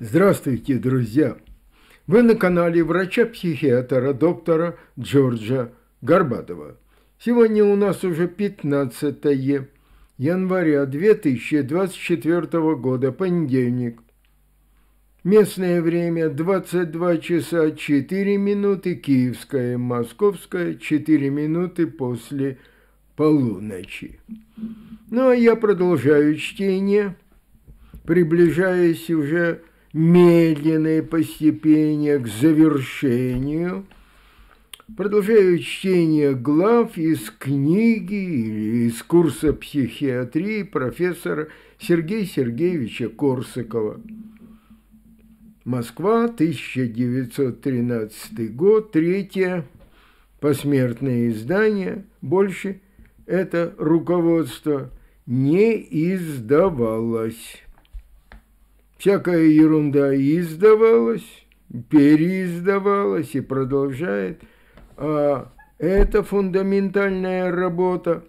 Здравствуйте, друзья! Вы на канале врача-психиатра доктора Джорджа Горбатова. Сегодня у нас уже 15 января 2024 года, понедельник. Местное время 22 часа 4 минуты, киевское, московское 4 минуты после полуночи. Ну а я продолжаю чтение, приближаясь уже медленное постепение к завершению, продолжаю чтение глав из книги или из курса психиатрии профессора Сергея Сергеевича Корсакова. Москва, 1913 год, третье посмертное издание, больше это руководство не издавалось. Всякая ерунда издавалась, переиздавалась и продолжает. А эта фундаментальная работа,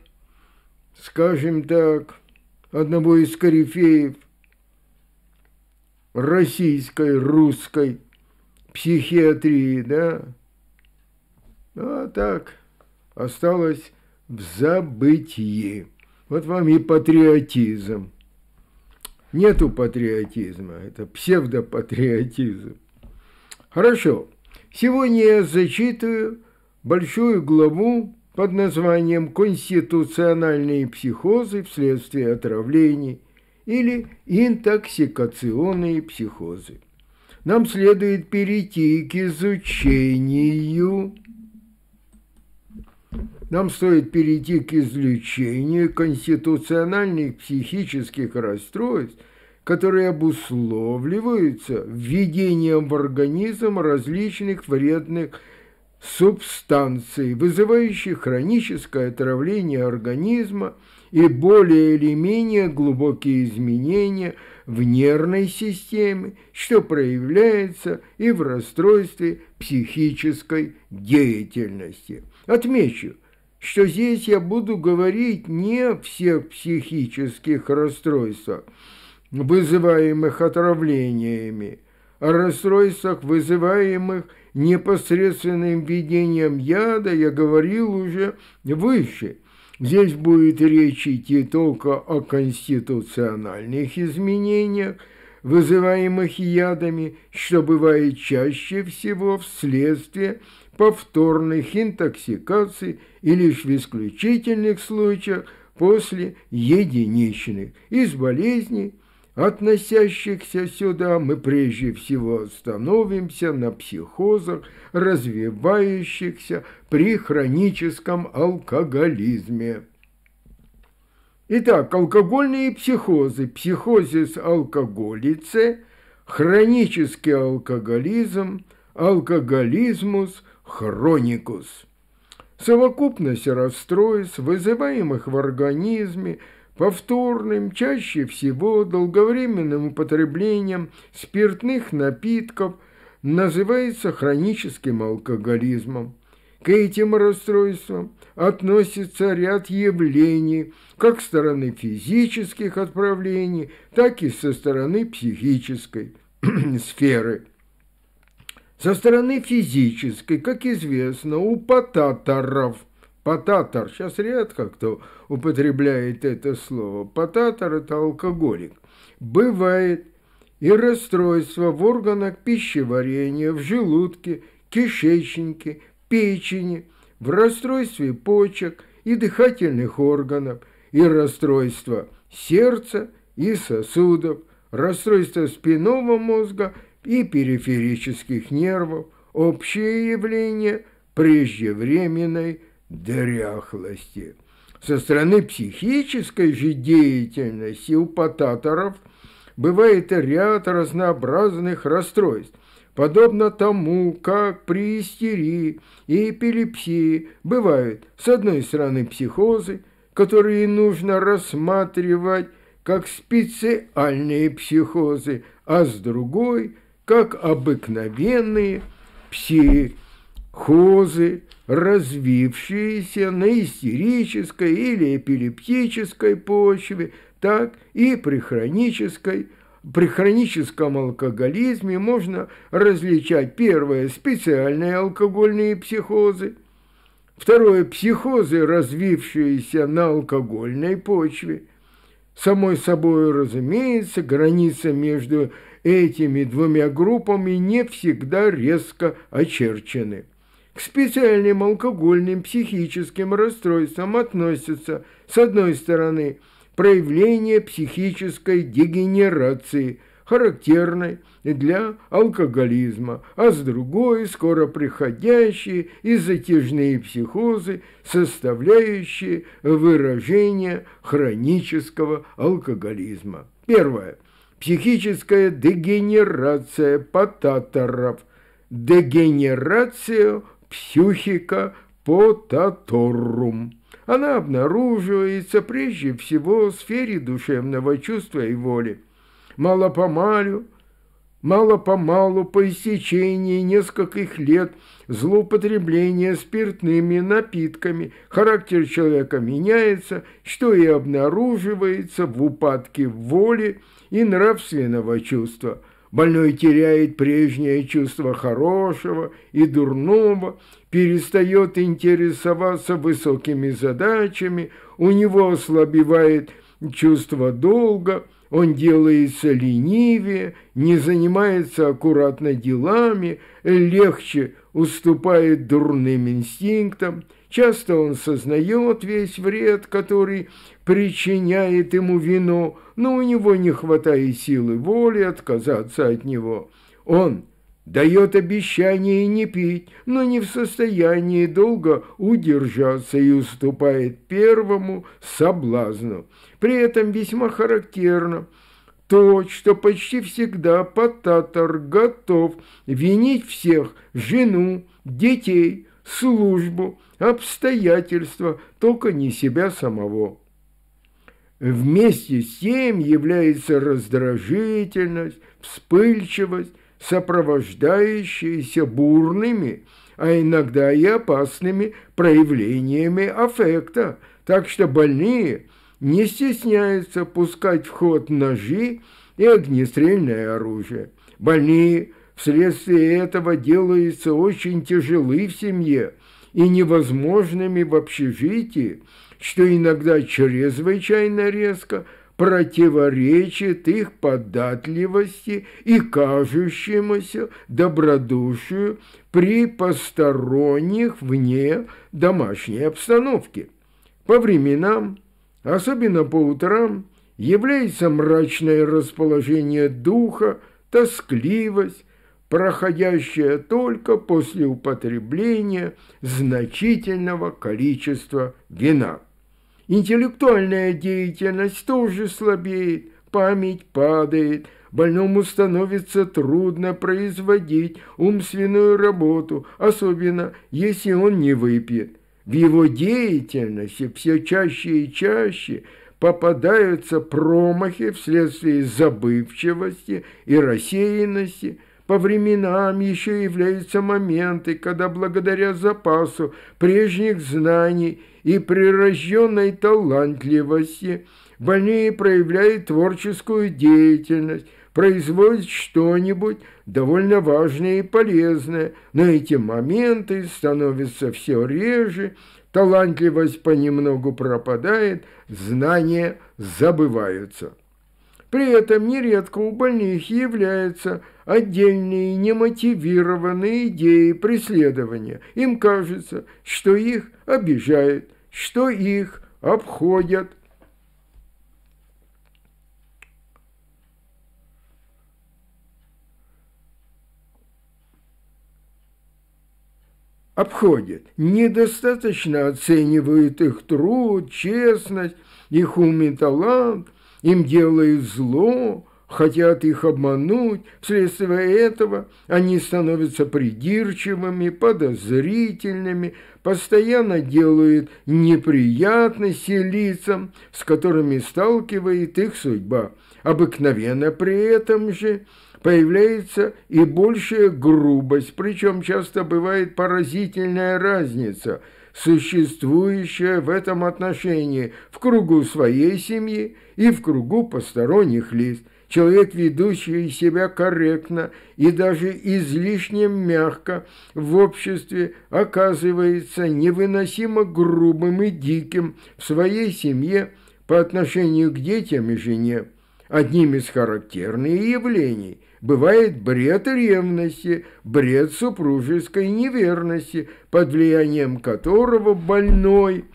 скажем так, одного из корифеев российской, русской психиатрии, да? Ну, а так осталось в забытии. Вот вам и патриотизм. Нету патриотизма, это псевдопатриотизм. Хорошо, сегодня я зачитываю большую главу под названием «Конституциональные психозы вследствие отравлений» или «Интоксикационные психозы». Нам следует перейти к изучению нам стоит перейти к излечению конституциональных психических расстройств, которые обусловливаются введением в организм различных вредных субстанций, вызывающих хроническое отравление организма и более или менее глубокие изменения в нервной системе, что проявляется и в расстройстве психической деятельности. Отмечу, что здесь я буду говорить не о всех психических расстройствах, вызываемых отравлениями, о расстройствах, вызываемых непосредственным введением яда, я говорил уже выше. Здесь будет речь идти только о конституциональных изменениях, вызываемых ядами, что бывает чаще всего вследствие следствии повторных интоксикаций и лишь в исключительных случаях после единичных из болезней, относящихся сюда, мы прежде всего остановимся на психозах, развивающихся при хроническом алкоголизме. Итак, алкогольные психозы, психозис алкоголице, хронический алкоголизм, алкоголизмус, хроникус. Совокупность расстройств, вызываемых в организме, повторным, чаще всего долговременным употреблением спиртных напитков называется хроническим алкоголизмом. К этим расстройствам относится ряд явлений как со стороны физических отправлений, так и со стороны психической сферы. Со стороны физической, как известно, у потатаров – Потатор. Сейчас редко кто употребляет это слово. Потатор – это алкоголик. Бывает и расстройство в органах пищеварения, в желудке, кишечнике, печени, в расстройстве почек и дыхательных органов, и расстройство сердца и сосудов, расстройство спинного мозга – и периферических нервов, общее явление преждевременной дряхлости. Со стороны психической же деятельности у пататоров бывает ряд разнообразных расстройств, подобно тому, как при истерии и эпилепсии бывают, с одной стороны, психозы, которые нужно рассматривать как специальные психозы, а с другой – как обыкновенные психозы, развившиеся на истерической или эпилептической почве, так и при хронической при хроническом алкоголизме можно различать первое – специальные алкогольные психозы, второе – психозы, развившиеся на алкогольной почве. Самой собой разумеется, граница между этими двумя группами не всегда резко очерчены. К специальным алкогольным психическим расстройствам относятся, с одной стороны, проявление психической дегенерации, характерной для алкоголизма, а с другой – скоро приходящие и затяжные психозы, составляющие выражение хронического алкоголизма. Первое – психическая дегенерация потаторов, дегенерация психика потаторум. Она обнаруживается прежде всего в сфере душевного чувства и воли. Мало-помалю, мало-помалу по истечении нескольких лет злоупотребление спиртными напитками характер человека меняется, что и обнаруживается в упадке воли, и нравственного чувства. Больной теряет прежнее чувство хорошего и дурного, перестает интересоваться высокими задачами, у него ослабевает чувство долга, он делается ленивее, не занимается аккуратно делами, легче уступает дурным инстинктам – Часто он сознает весь вред, который причиняет ему вино, но у него не хватает силы воли отказаться от него. Он дает обещание не пить, но не в состоянии долго удержаться и уступает первому соблазну. При этом весьма характерно то, что почти всегда Пататор готов винить всех, жену, детей – службу, обстоятельства, только не себя самого. Вместе с тем является раздражительность, вспыльчивость, сопровождающиеся бурными, а иногда и опасными проявлениями аффекта, так что больные не стесняются пускать в ход ножи и огнестрельное оружие. Больные Вследствие этого делаются очень тяжелы в семье и невозможными в общежитии, что иногда чрезвычайно резко противоречит их податливости и кажущемуся добродушию при посторонних вне домашней обстановке. По временам, особенно по утрам, является мрачное расположение духа, тоскливость, проходящее только после употребления значительного количества вина. Интеллектуальная деятельность тоже слабеет, память падает, больному становится трудно производить умственную работу, особенно если он не выпьет. В его деятельности все чаще и чаще попадаются промахи вследствие забывчивости и рассеянности – по временам еще являются моменты, когда благодаря запасу прежних знаний и прирожденной талантливости больные проявляют творческую деятельность, производят что-нибудь довольно важное и полезное, но эти моменты становятся все реже, талантливость понемногу пропадает, знания забываются. При этом нередко у больных являются отдельные немотивированные идеи преследования. Им кажется, что их обижают, что их обходят. обходят, недостаточно оценивают их труд, честность, их ум и талант – им делают зло, хотят их обмануть. Вследствие этого они становятся придирчивыми, подозрительными, постоянно делают неприятности лицам, с которыми сталкивает их судьба. Обыкновенно при этом же появляется и большая грубость, причем часто бывает поразительная разница – существующая в этом отношении в кругу своей семьи и в кругу посторонних лиц, человек, ведущий себя корректно и даже излишне мягко в обществе, оказывается невыносимо грубым и диким в своей семье по отношению к детям и жене, одним из характерных явлений – бывает бред ревности, бред супружеской неверности, под влиянием которого больной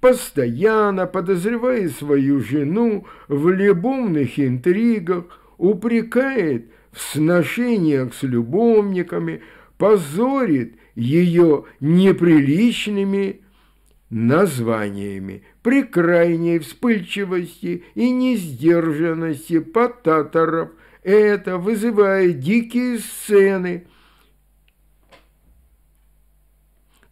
постоянно подозревает свою жену в любовных интригах, упрекает в сношениях с любовниками, позорит ее неприличными названиями, при крайней вспыльчивости и несдержанности потаторов – это вызывает дикие сцены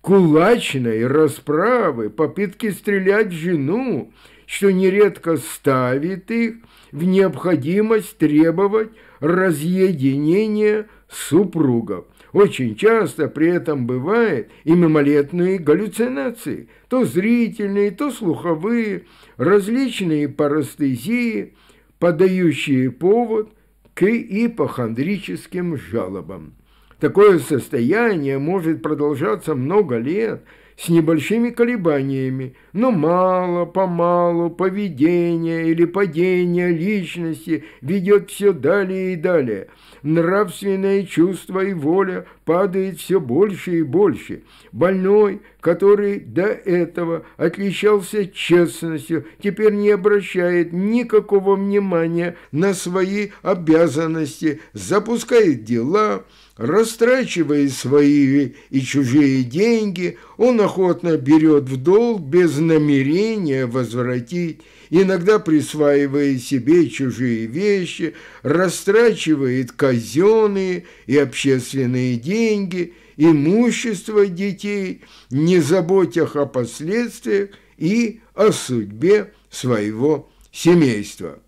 кулачной расправы, попытки стрелять в жену, что нередко ставит их в необходимость требовать разъединения супругов. Очень часто при этом бывает и мимолетные галлюцинации, то зрительные, то слуховые, различные парастезии, подающие повод – к ипохондрическим жалобам. Такое состояние может продолжаться много лет – с небольшими колебаниями, но мало-помалу поведение или падение личности ведет все далее и далее. Нравственное чувство и воля падает все больше и больше. Больной, который до этого отличался честностью, теперь не обращает никакого внимания на свои обязанности, запускает дела, Растрачивая свои и чужие деньги, он охотно берет в долг без намерения возвратить, иногда присваивая себе чужие вещи, растрачивает казенные и общественные деньги, имущество детей, не заботях о последствиях и о судьбе своего семейства.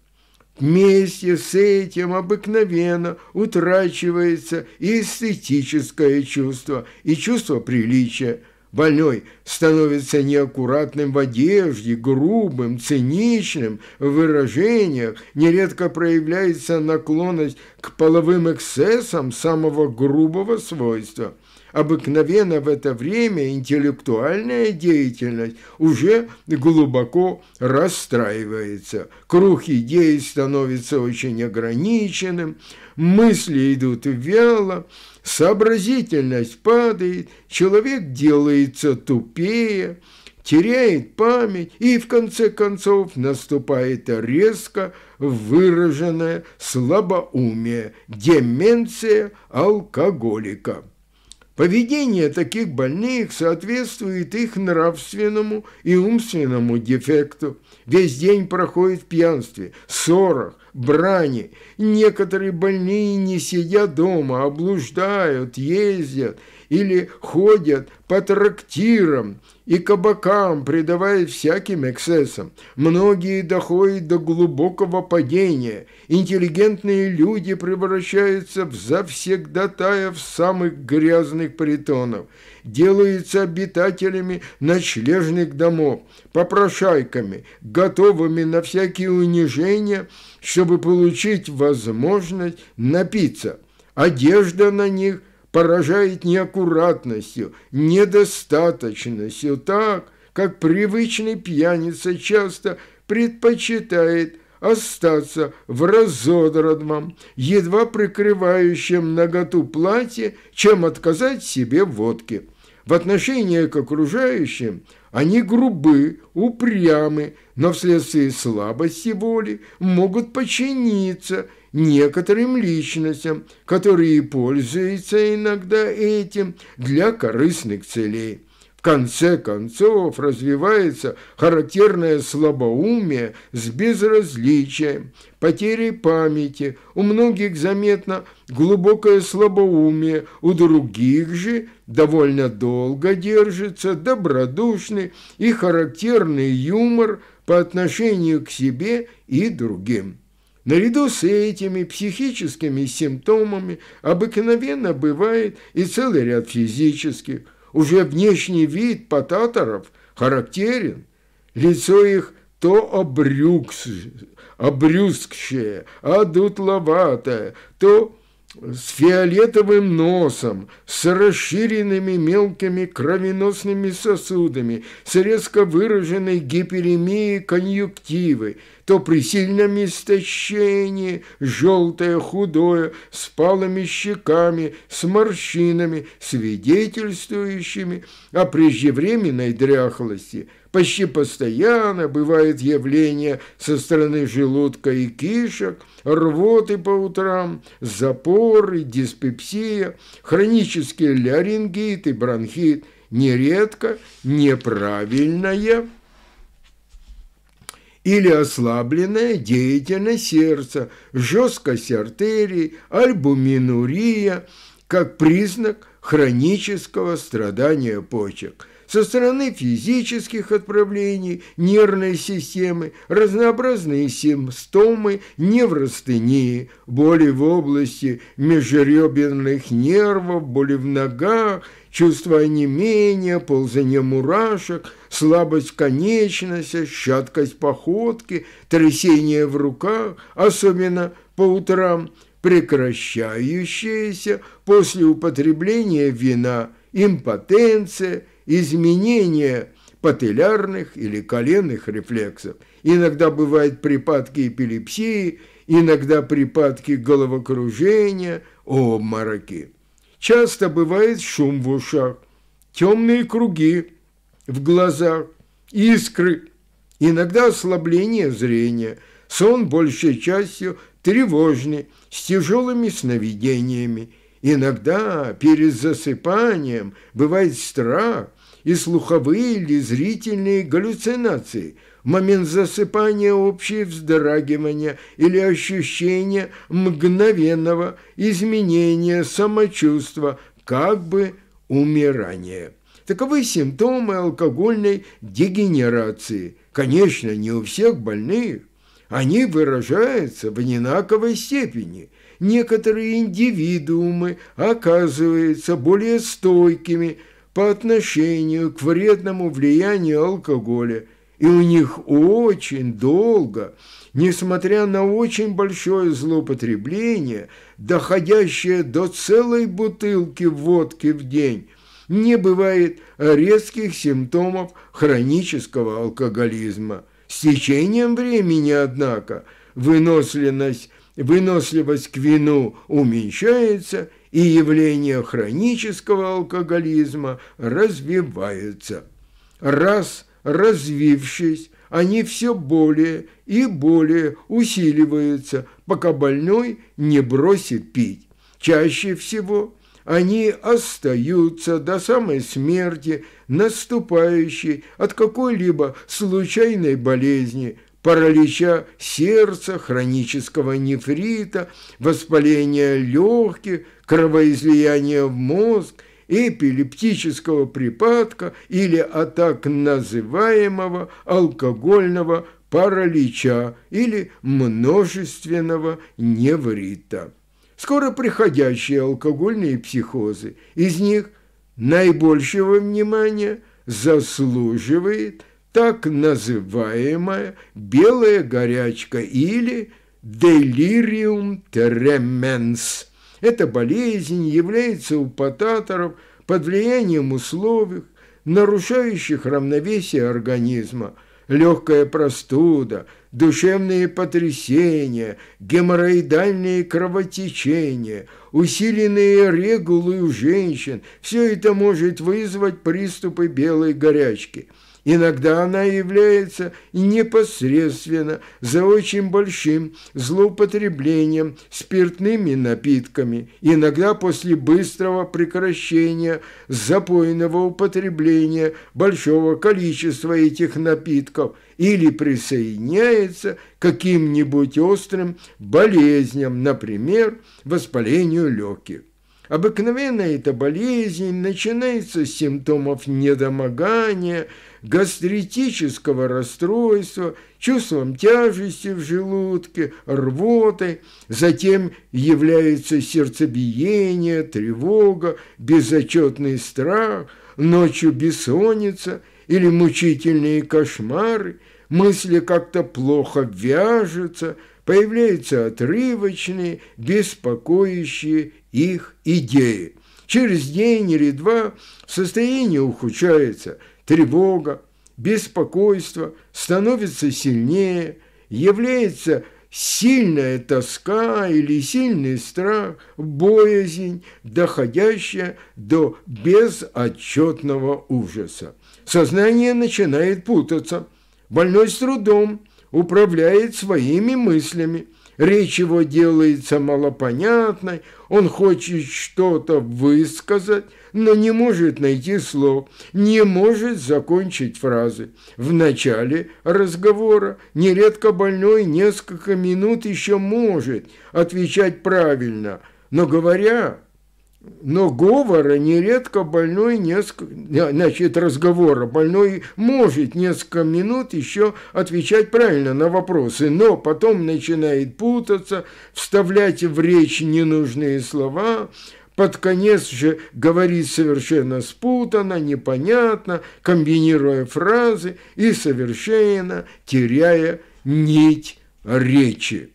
Вместе с этим обыкновенно утрачивается и эстетическое чувство, и чувство приличия. Больной становится неаккуратным в одежде, грубым, циничным в выражениях, нередко проявляется наклонность к половым эксцессам самого грубого свойства – обыкновенно в это время интеллектуальная деятельность уже глубоко расстраивается. Круг идей становится очень ограниченным, мысли идут вяло, сообразительность падает, человек делается тупее, теряет память и, в конце концов, наступает резко выраженное слабоумие, деменция алкоголика. Поведение таких больных соответствует их нравственному и умственному дефекту. Весь день проходит в пьянстве, ссорах, брани. Некоторые больные не сидя дома, облуждают, а ездят – или ходят по трактирам и кабакам, предавая всяким эксцессам. Многие доходят до глубокого падения. Интеллигентные люди превращаются в завсегдатаев самых грязных притонов, делаются обитателями ночлежных домов, попрошайками, готовыми на всякие унижения, чтобы получить возможность напиться. Одежда на них – поражает неаккуратностью, недостаточностью, так, как привычный пьяница часто предпочитает остаться в разодранном, едва прикрывающем наготу платье, чем отказать себе в водке. В отношении к окружающим они грубы, упрямы, но вследствие слабости воли могут подчиниться – некоторым личностям, которые пользуются иногда этим для корыстных целей. В конце концов развивается характерное слабоумие с безразличием, потерей памяти, у многих заметно глубокое слабоумие, у других же довольно долго держится добродушный и характерный юмор по отношению к себе и другим. Наряду с этими психическими симптомами обыкновенно бывает и целый ряд физических. Уже внешний вид потаторов характерен. Лицо их то обрюкс, обрюзгшее, одутловатое, то с фиолетовым носом, с расширенными мелкими кровеносными сосудами, с резко выраженной гиперемией конъюнктивы, то при сильном истощении, желтое, худое, с палыми щеками, с морщинами, свидетельствующими о преждевременной дряхлости – Почти постоянно бывает явления со стороны желудка и кишек, рвоты по утрам, запоры, диспепсия, хронический ларингит и бронхит, нередко неправильная или ослабленная деятельность сердца, жесткость артерий, альбуминурия, как признак хронического страдания почек – со стороны физических отправлений нервной системы, разнообразные симптомы неврастении, боли в области межреберных нервов, боли в ногах, чувство онемения, ползание мурашек, слабость в конечностях, щаткость походки, трясение в руках, особенно по утрам, прекращающиеся после употребления вина, импотенция – изменение пателлярных или коленных рефлексов. Иногда бывают припадки эпилепсии, иногда припадки головокружения, обмороки. Часто бывает шум в ушах, темные круги в глазах, искры, иногда ослабление зрения, сон большей частью тревожный, с тяжелыми сновидениями. Иногда перед засыпанием бывает страх, и слуховые или зрительные галлюцинации, момент засыпания общее вздрагивание или ощущение мгновенного изменения самочувства, как бы умирания. Таковы симптомы алкогольной дегенерации. Конечно, не у всех больные. Они выражаются в одинаковой степени. Некоторые индивидуумы оказываются более стойкими – по отношению к вредному влиянию алкоголя, и у них очень долго, несмотря на очень большое злоупотребление, доходящее до целой бутылки водки в день, не бывает резких симптомов хронического алкоголизма. С течением времени, однако, выносливость, выносливость к вину уменьшается – и явление хронического алкоголизма развивается. Раз развившись, они все более и более усиливаются, пока больной не бросит пить. Чаще всего они остаются до самой смерти, наступающей от какой-либо случайной болезни, паралича сердца, хронического нефрита, воспаления легких, кровоизлияния в мозг, эпилептического припадка или атак называемого алкогольного паралича или множественного неврита. Скоро приходящие алкогольные психозы, из них наибольшего внимания заслуживает – так называемая белая горячка или delirium tremens — Эта болезнь является у пататоров под влиянием условий, нарушающих равновесие организма, легкая простуда, душевные потрясения, геморроидальные кровотечения, усиленные регулы у женщин – все это может вызвать приступы белой горячки – Иногда она является непосредственно за очень большим злоупотреблением спиртными напитками, иногда после быстрого прекращения запойного употребления большого количества этих напитков или присоединяется к каким-нибудь острым болезням, например, воспалению легких. Обыкновенно эта болезнь начинается с симптомов недомогания, гастритического расстройства, чувством тяжести в желудке, рвоты, затем является сердцебиение, тревога, безотчетный страх, ночью бессонница или мучительные кошмары, мысли как-то плохо вяжутся – появляются отрывочные, беспокоящие их идеи. Через день или два состояние ухудшается, тревога, беспокойство становится сильнее, является сильная тоска или сильный страх, боязнь, доходящая до безотчетного ужаса. Сознание начинает путаться. Больной с трудом управляет своими мыслями. Речь его делается малопонятной, он хочет что-то высказать, но не может найти слов, не может закончить фразы. В начале разговора нередко больной несколько минут еще может отвечать правильно, но говоря, но говора нередко больной несколько, значит, разговора больной может несколько минут еще отвечать правильно на вопросы, но потом начинает путаться, вставлять в речь ненужные слова, под конец же говорит совершенно спутанно, непонятно, комбинируя фразы и совершенно теряя нить речи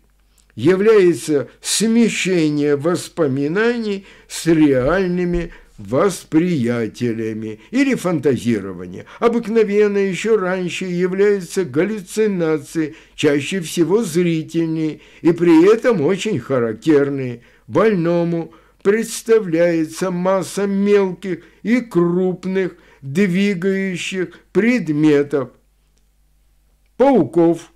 является смещение воспоминаний с реальными восприятелями или фантазирование. Обыкновенно еще раньше является галлюцинации, чаще всего зрительные, и при этом очень характерные. Больному представляется масса мелких и крупных двигающих предметов, пауков,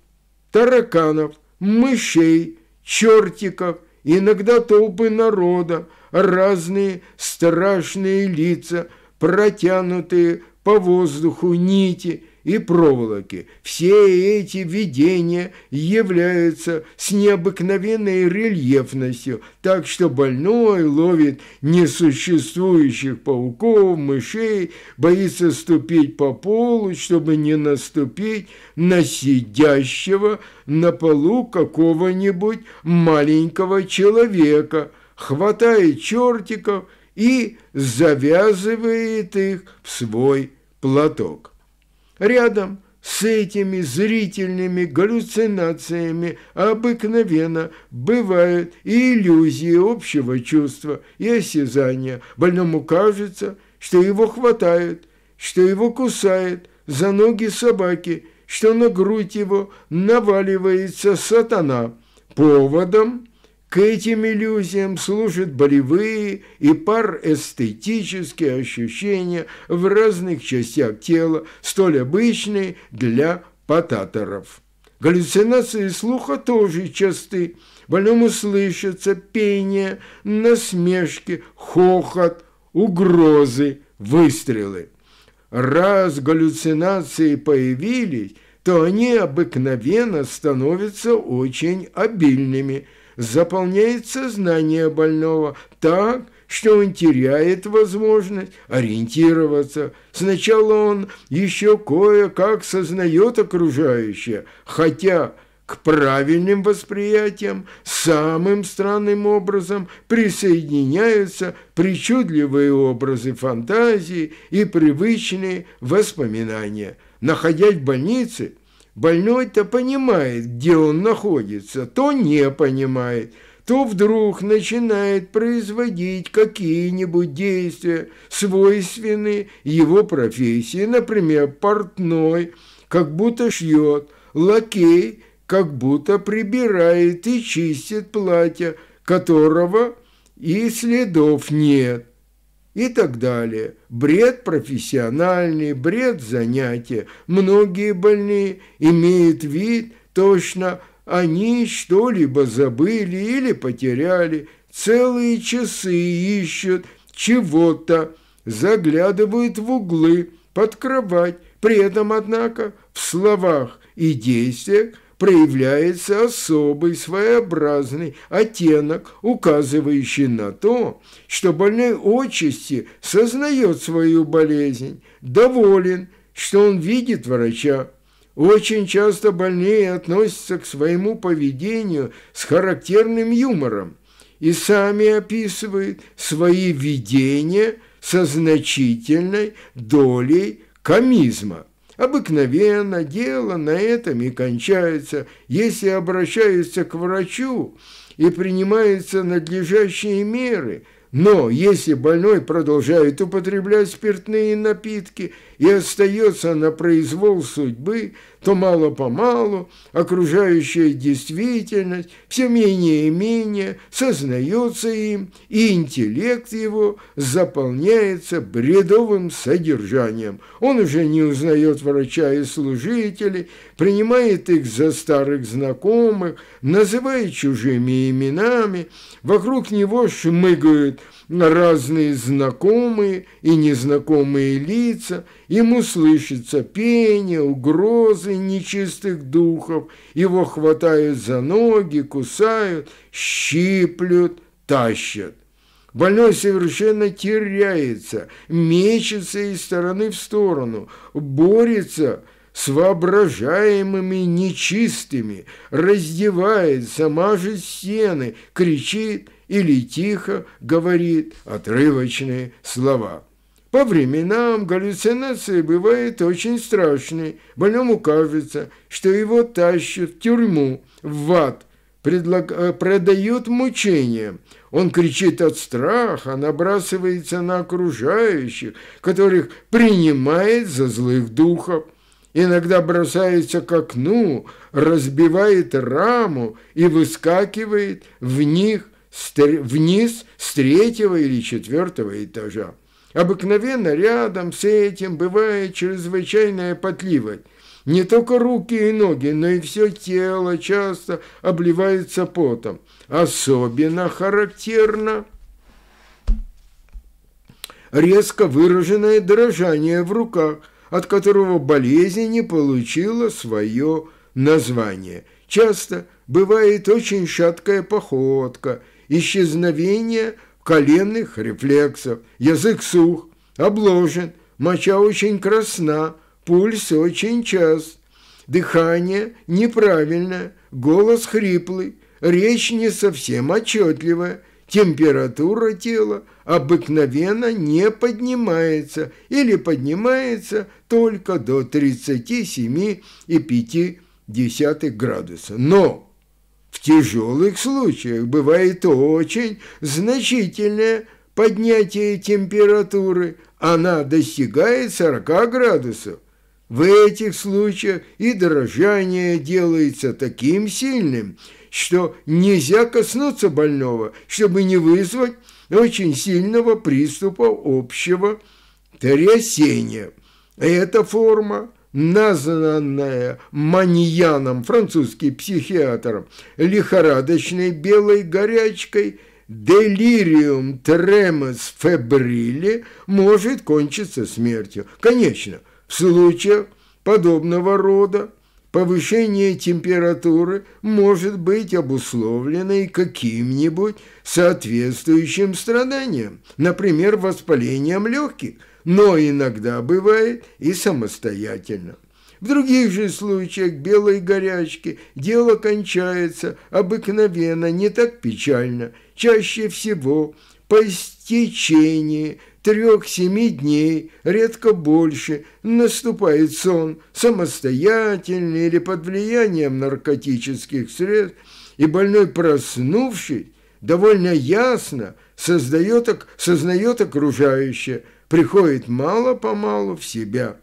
тараканов, мышей, чертиков, иногда толпы народа, разные страшные лица, протянутые по воздуху нити – и проволоки. Все эти видения являются с необыкновенной рельефностью, так что больной ловит несуществующих пауков, мышей, боится ступить по полу, чтобы не наступить на сидящего на полу какого-нибудь маленького человека, хватает чертиков и завязывает их в свой платок. Рядом с этими зрительными галлюцинациями обыкновенно бывают и иллюзии общего чувства, и осязания. Больному кажется, что его хватает, что его кусает за ноги собаки, что на грудь его наваливается сатана. Поводом – к этим иллюзиям служат болевые и парэстетические ощущения в разных частях тела, столь обычные для пататоров. Галлюцинации слуха тоже часты. Больному слышится пение, насмешки, хохот, угрозы, выстрелы. Раз галлюцинации появились, то они обыкновенно становятся очень обильными – Заполняется сознание больного так, что он теряет возможность ориентироваться. Сначала он еще кое-как сознает окружающее, хотя к правильным восприятиям самым странным образом присоединяются причудливые образы фантазии и привычные воспоминания. Находясь в больнице – Больной-то понимает, где он находится, то не понимает, то вдруг начинает производить какие-нибудь действия, свойственные его профессии, например, портной, как будто шьет, лакей, как будто прибирает и чистит платье, которого и следов нет и так далее. Бред профессиональный, бред занятия. Многие больные имеют вид, точно они что-либо забыли или потеряли. Целые часы ищут чего-то, заглядывают в углы, под кровать. При этом, однако, в словах и действиях проявляется особый своеобразный оттенок, указывающий на то, что больной отчасти сознает свою болезнь, доволен, что он видит врача. Очень часто больные относятся к своему поведению с характерным юмором и сами описывают свои видения со значительной долей комизма. Обыкновенно дело на этом и кончается, если обращаются к врачу и принимаются надлежащие меры. Но если больной продолжает употреблять спиртные напитки и остается на произвол судьбы – то мало-помалу окружающая действительность, все менее и менее сознается им, и интеллект его заполняется бредовым содержанием. Он уже не узнает врача и служителей, принимает их за старых знакомых, называет чужими именами, вокруг него шмыгают – разные знакомые и незнакомые лица, ему слышится пение, угрозы нечистых духов, его хватают за ноги, кусают, щиплют, тащат. Больной совершенно теряется, мечется из стороны в сторону, борется с воображаемыми нечистыми, раздевает, сама же стены, кричит, или тихо говорит отрывочные слова. По временам галлюцинации бывают очень страшные. Больному кажется, что его тащат в тюрьму, в ад, предлаг... Э, продают мучения. Он кричит от страха, набрасывается на окружающих, которых принимает за злых духов. Иногда бросается к окну, разбивает раму и выскакивает в них вниз с третьего или четвертого этажа. Обыкновенно рядом с этим бывает чрезвычайная потливость. Не только руки и ноги, но и все тело часто обливается потом. Особенно характерно резко выраженное дрожание в руках, от которого болезнь не получила свое название. Часто бывает очень шаткая походка – исчезновение коленных рефлексов. Язык сух, обложен, моча очень красна, пульс очень част, дыхание неправильное, голос хриплый, речь не совсем отчетливая, температура тела обыкновенно не поднимается или поднимается только до 37,5 градуса. Но в тяжелых случаях бывает очень значительное поднятие температуры. Она достигает 40 градусов. В этих случаях и дрожание делается таким сильным, что нельзя коснуться больного, чтобы не вызвать очень сильного приступа общего трясения. Эта форма названная маньяном, французский психиатр, лихорадочной белой горячкой – делириум тремес фебрили может кончиться смертью. Конечно, в случаях подобного рода повышение температуры может быть обусловлено и каким-нибудь соответствующим страданием, например, воспалением легких – но иногда бывает и самостоятельно. В других же случаях белой горячки дело кончается обыкновенно, не так печально, чаще всего по истечении трех-семи дней, редко больше, наступает сон, самостоятельно или под влиянием наркотических средств, и больной, проснувшись, довольно ясно создает, сознает окружающее – приходит мало-помалу в себя.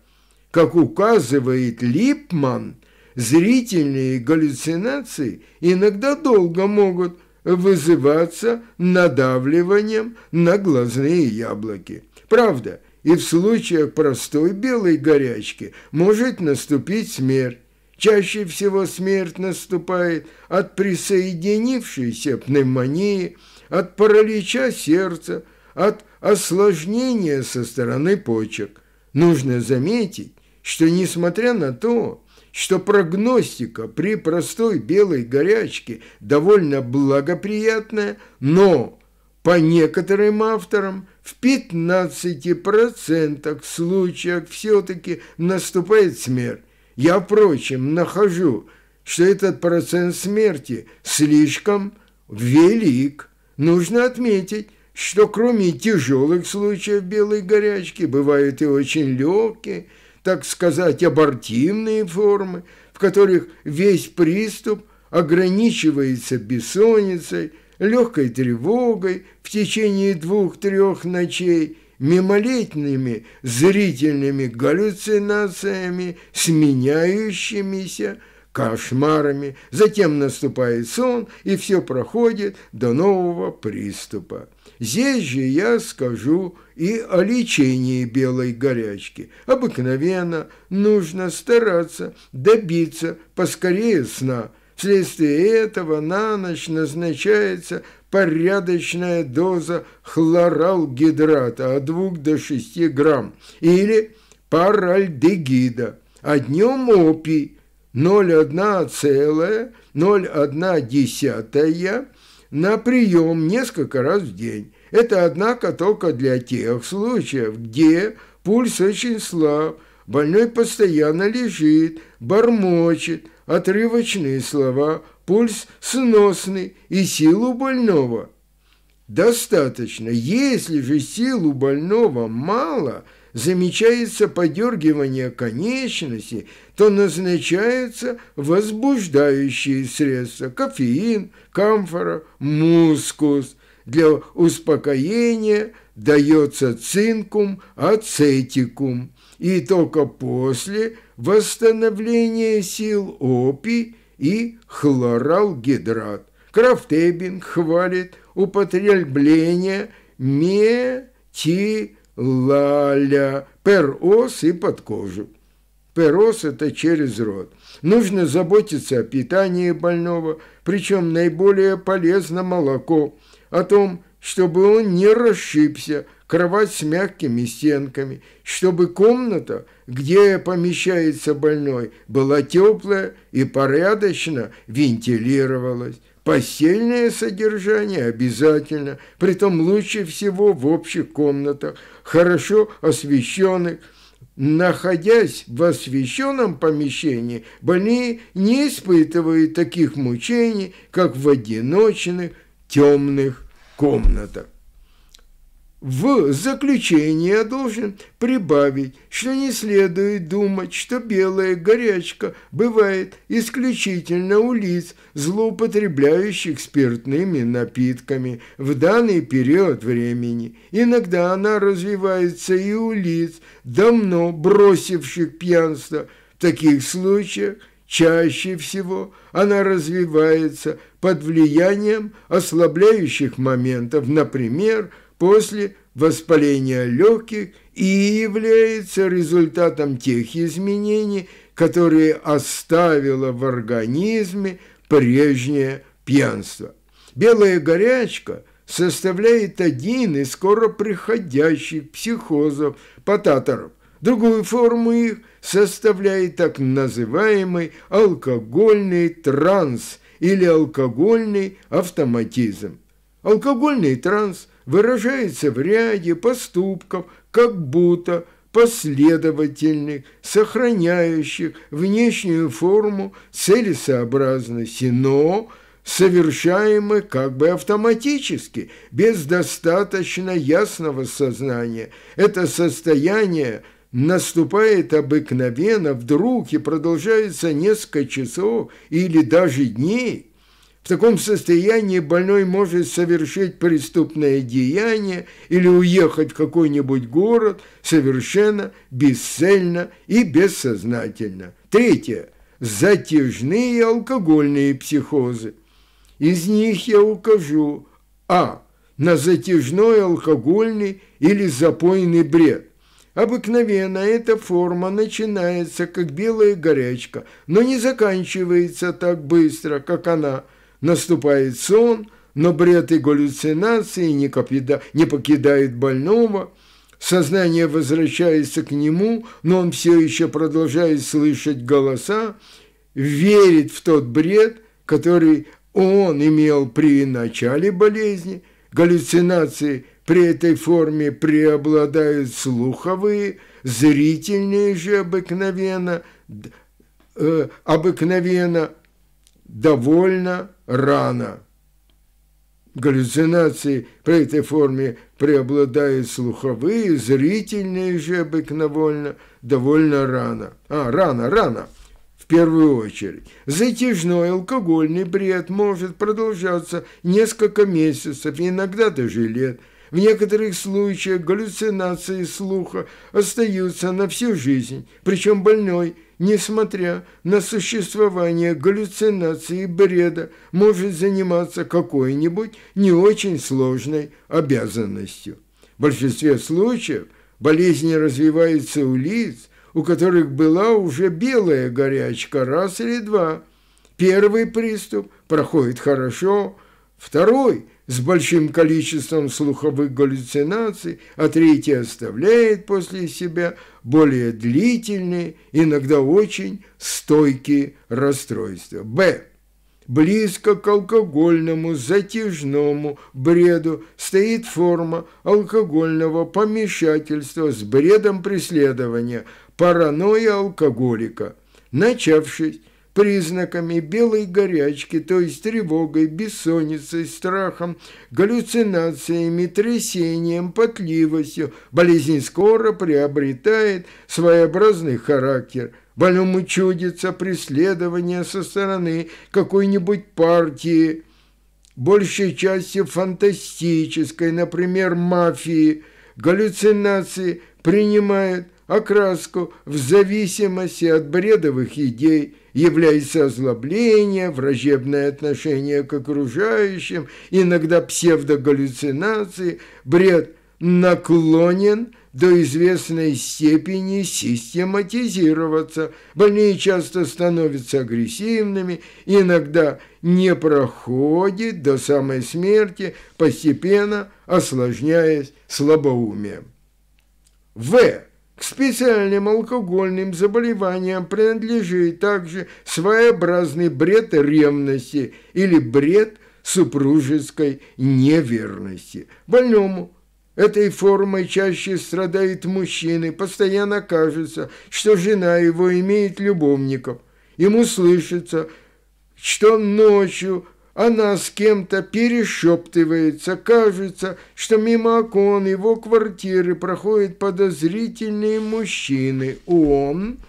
Как указывает Липман, зрительные галлюцинации иногда долго могут вызываться надавливанием на глазные яблоки. Правда, и в случаях простой белой горячки может наступить смерть. Чаще всего смерть наступает от присоединившейся пневмонии, от паралича сердца, от осложнения со стороны почек. Нужно заметить, что несмотря на то, что прогностика при простой белой горячке довольно благоприятная, но по некоторым авторам в 15% случаев все-таки наступает смерть. Я, впрочем, нахожу, что этот процент смерти слишком велик. Нужно отметить, что кроме тяжелых случаев белой горячки бывают и очень легкие, так сказать, абортивные формы, в которых весь приступ ограничивается бессонницей, легкой тревогой в течение двух-трех ночей, мимолетными зрительными галлюцинациями, сменяющимися кошмарами. Затем наступает сон, и все проходит до нового приступа. Здесь же я скажу и о лечении белой горячки. Обыкновенно нужно стараться добиться поскорее сна. Вследствие этого на ночь назначается порядочная доза хлоралгидрата от 2 до 6 грамм или паральдегида, а днем опий десятая на прием несколько раз в день. Это, однако, только для тех случаев, где пульс очень слаб, больной постоянно лежит, бормочет, отрывочные слова, пульс сносный и силу больного. Достаточно, если же силу больного мало – замечается подергивание конечности, то назначаются возбуждающие средства – кофеин, камфора, мускус. Для успокоения дается цинкум, ацетикум. И только после восстановления сил опий и хлоралгидрат. Крафтебинг хвалит употребление метилгидрата лаля, перос и под кожу. Перос – это через рот. Нужно заботиться о питании больного, причем наиболее полезно молоко, о том, чтобы он не расшибся, кровать с мягкими стенками, чтобы комната, где помещается больной, была теплая и порядочно вентилировалась. Посельное содержание обязательно, притом лучше всего в общих комнатах, хорошо освещенных. Находясь в освещенном помещении, больные не испытывают таких мучений, как в одиночных темных комнатах. В заключение я должен прибавить, что не следует думать, что белая горячка бывает исключительно у лиц, злоупотребляющих спиртными напитками в данный период времени. Иногда она развивается и у лиц, давно бросивших пьянство. В таких случаях Чаще всего она развивается под влиянием ослабляющих моментов, например, после воспаления легких и является результатом тех изменений, которые оставило в организме прежнее пьянство. Белая горячка составляет один из скоро приходящих психозов потаторов. Другую форму их составляет так называемый алкогольный транс или алкогольный автоматизм. Алкогольный транс выражается в ряде поступков, как будто последовательных, сохраняющих внешнюю форму целесообразности, но совершаемых как бы автоматически, без достаточно ясного сознания. Это состояние наступает обыкновенно, вдруг и продолжается несколько часов или даже дней – в таком состоянии больной может совершить преступное деяние или уехать в какой-нибудь город совершенно бесцельно и бессознательно. Третье. Затяжные алкогольные психозы. Из них я укажу А. На затяжной алкогольный или запойный бред. Обыкновенно эта форма начинается как белая горячка, но не заканчивается так быстро, как она – Наступает сон, но бред и галлюцинации не, копида, не покидает больного. Сознание возвращается к нему, но он все еще продолжает слышать голоса, верит в тот бред, который он имел при начале болезни. Галлюцинации при этой форме преобладают слуховые, зрительные же обыкновенно, э, обыкновенно довольно рано. Галлюцинации при этой форме преобладают слуховые, зрительные же обыкновенно довольно рано. А, рано, рано. В первую очередь, затяжной алкогольный бред может продолжаться несколько месяцев, иногда даже лет – в некоторых случаях галлюцинации слуха остаются на всю жизнь, причем больной, несмотря на существование галлюцинации и бреда, может заниматься какой-нибудь не очень сложной обязанностью. В большинстве случаев болезни развиваются у лиц, у которых была уже белая горячка раз или два. Первый приступ проходит хорошо, второй – с большим количеством слуховых галлюцинаций, а третий оставляет после себя более длительные, иногда очень стойкие расстройства. Б. Близко к алкогольному затяжному бреду стоит форма алкогольного помешательства с бредом преследования, паранойя алкоголика, начавшись признаками белой горячки, то есть тревогой, бессонницей, страхом, галлюцинациями, трясением, потливостью, болезнь скоро приобретает своеобразный характер. Больному чудится преследование со стороны какой-нибудь партии, большей части фантастической, например, мафии, галлюцинации принимает окраску в зависимости от бредовых идей, является озлобление, враждебное отношение к окружающим, иногда псевдогаллюцинации, бред наклонен до известной степени систематизироваться. Больные часто становятся агрессивными, иногда не проходит до самой смерти, постепенно осложняясь слабоумием. В. К специальным алкогольным заболеваниям принадлежит также своеобразный бред ревности или бред супружеской неверности. Больному этой формой чаще страдают мужчины, постоянно кажется, что жена его имеет любовников. Ему слышится, что ночью она с кем-то перешептывается, кажется, что мимо окон его квартиры проходят подозрительные мужчины. Он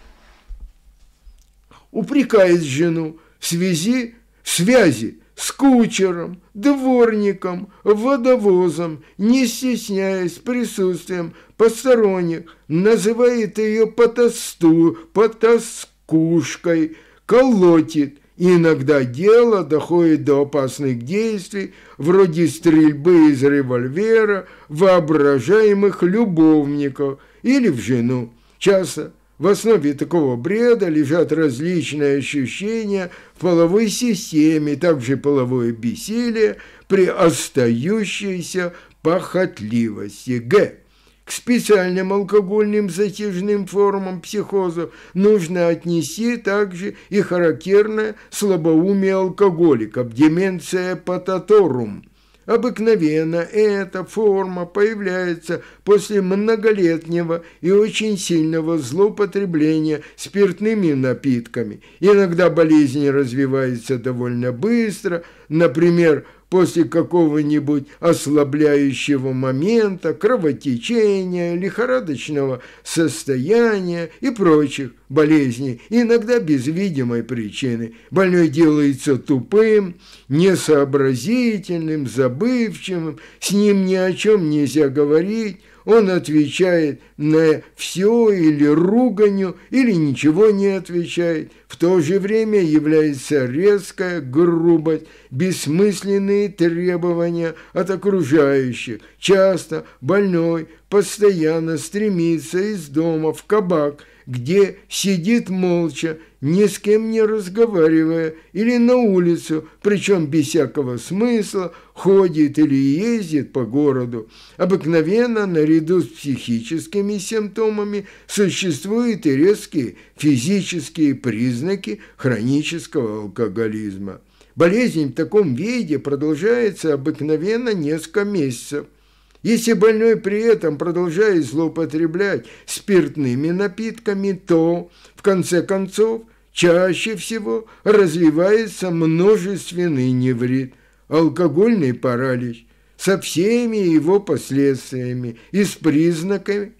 упрекает жену в связи, в связи с кучером, дворником, водовозом, не стесняясь присутствием посторонних, называет ее потосту, потаскушкой, колотит, иногда дело доходит до опасных действий, вроде стрельбы из револьвера, воображаемых любовников или в жену. Часто в основе такого бреда лежат различные ощущения в половой системе, также половое бессилие при остающейся похотливости. Г. К специальным алкогольным затяжным формам психоза нужно отнести также и характерное слабоумие алкоголиков, деменция пататорум. Обыкновенно эта форма появляется после многолетнего и очень сильного злоупотребления спиртными напитками. Иногда болезнь развивается довольно быстро, например, после какого-нибудь ослабляющего момента, кровотечения, лихорадочного состояния и прочих болезней, иногда без видимой причины. Больной делается тупым, несообразительным, забывчивым, с ним ни о чем нельзя говорить, он отвечает на все или руганью, или ничего не отвечает. В то же время является резкая грубость, бессмысленные требования от окружающих. Часто больной постоянно стремится из дома в кабак – где сидит молча, ни с кем не разговаривая, или на улицу, причем без всякого смысла, ходит или ездит по городу. Обыкновенно наряду с психическими симптомами существуют и резкие физические признаки хронического алкоголизма. Болезнь в таком виде продолжается обыкновенно несколько месяцев – если больной при этом продолжает злоупотреблять спиртными напитками, то, в конце концов, чаще всего развивается множественный неврит, алкогольный паралич со всеми его последствиями и с признаками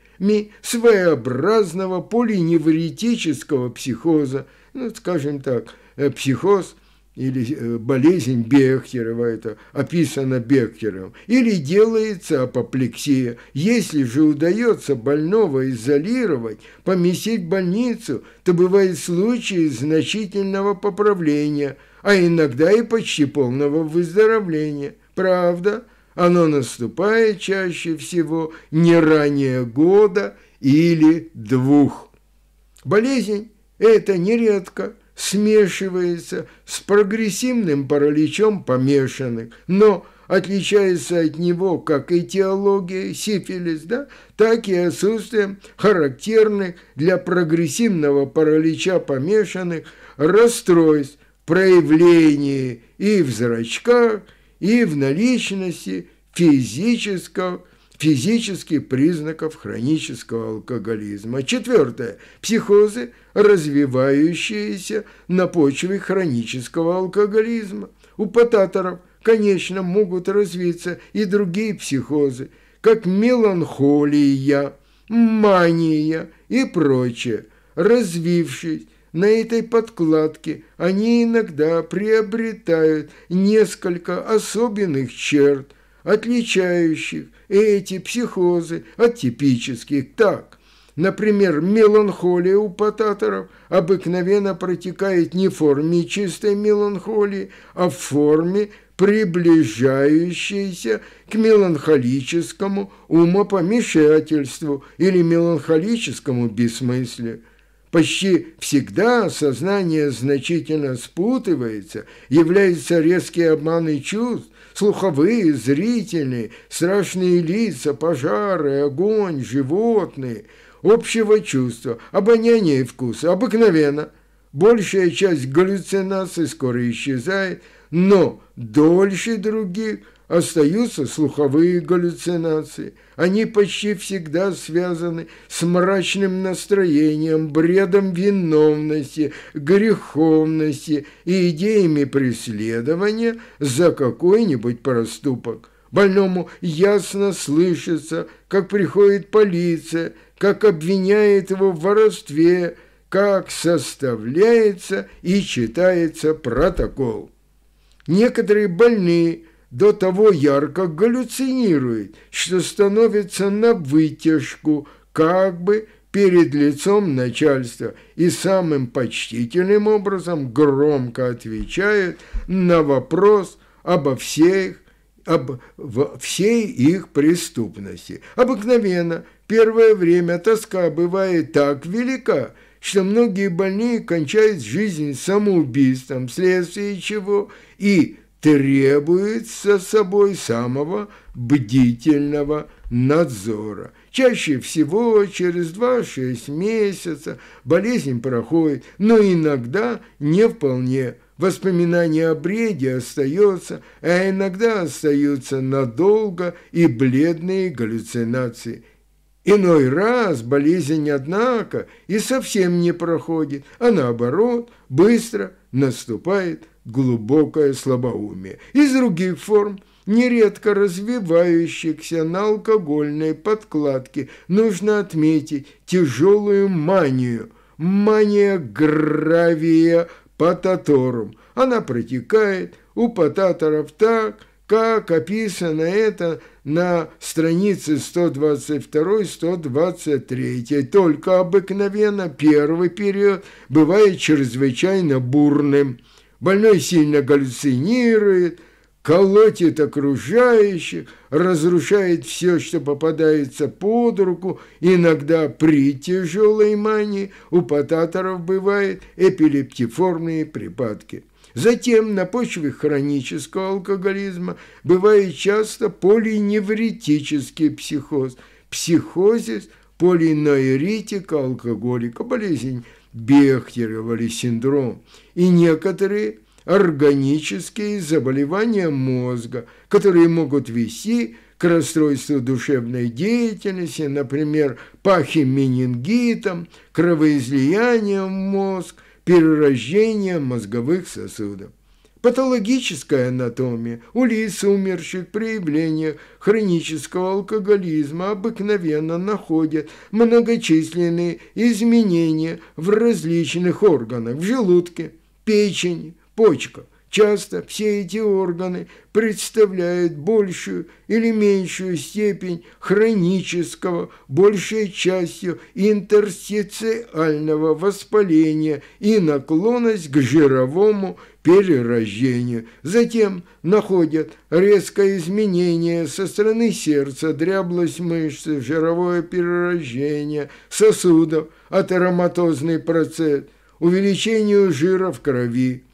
своеобразного полиневритического психоза, ну, скажем так, э, психоз или э, болезнь Бехтерева, это описано Бехтером, или делается апоплексия. Если же удается больного изолировать, поместить в больницу, то бывают случаи значительного поправления, а иногда и почти полного выздоровления. Правда, оно наступает чаще всего не ранее года или двух. Болезнь – это нередко – смешивается с прогрессивным параличом помешанных, но отличается от него как этиология, сифилис, да, так и отсутствием характерных для прогрессивного паралича помешанных расстройств, проявления и в зрачках, и в наличности физического физических признаков хронического алкоголизма. Четвертое. Психозы, развивающиеся на почве хронического алкоголизма. У пататоров, конечно, могут развиться и другие психозы, как меланхолия, мания и прочее. Развившись на этой подкладке, они иногда приобретают несколько особенных черт – отличающих эти психозы от типических так. Например, меланхолия у пататоров обыкновенно протекает не в форме чистой меланхолии, а в форме, приближающейся к меланхолическому умопомешательству или меланхолическому бессмыслию. Почти всегда сознание значительно спутывается, являются резкие обманы чувств, слуховые, зрительные, страшные лица, пожары, огонь, животные, общего чувства, обоняние и вкуса, обыкновенно. Большая часть галлюцинаций скоро исчезает, но дольше других – остаются слуховые галлюцинации. Они почти всегда связаны с мрачным настроением, бредом виновности, греховности и идеями преследования за какой-нибудь проступок. Больному ясно слышится, как приходит полиция, как обвиняет его в воровстве, как составляется и читается протокол. Некоторые больные – до того ярко галлюцинирует, что становится на вытяжку, как бы перед лицом начальства и самым почтительным образом громко отвечает на вопрос обо всех, об всей их преступности. Обыкновенно первое время тоска бывает так велика, что многие больные кончают жизнь самоубийством, вследствие чего и Требуется за собой самого бдительного надзора. Чаще всего через 2-6 месяцев болезнь проходит, но иногда не вполне. Воспоминание о бреде остается, а иногда остаются надолго и бледные галлюцинации. Иной раз болезнь, однако, и совсем не проходит, а наоборот, быстро наступает глубокое слабоумие, из других форм – нередко развивающихся на алкогольной подкладке, нужно отметить тяжелую манию, мания гравия пататорум. Она протекает у потаторов так, как описано это на странице 122-123. Только обыкновенно первый период бывает чрезвычайно бурным – больной сильно галлюцинирует, колотит окружающих, разрушает все, что попадается под руку, иногда при тяжелой мании у пататоров бывают эпилептиформные припадки. Затем на почве хронического алкоголизма бывает часто полиневритический психоз, психозис, полиноэритика алкоголика, болезнь Бехтеревали синдром и некоторые органические заболевания мозга, которые могут вести к расстройству душевной деятельности, например, пахименингитом, кровоизлиянием в мозг, перерождением мозговых сосудов. Патологическая анатомия у лиц умерших проявления хронического алкоголизма обыкновенно находят многочисленные изменения в различных органах, в желудке, печени, почках. Часто все эти органы представляют большую или меньшую степень хронического, большей частью интерстициального воспаления и наклонность к жировому перерождение. Затем находят резкое изменение со стороны сердца, дряблость мышц, жировое перерождение, сосудов, атероматозный процесс, увеличение жира в крови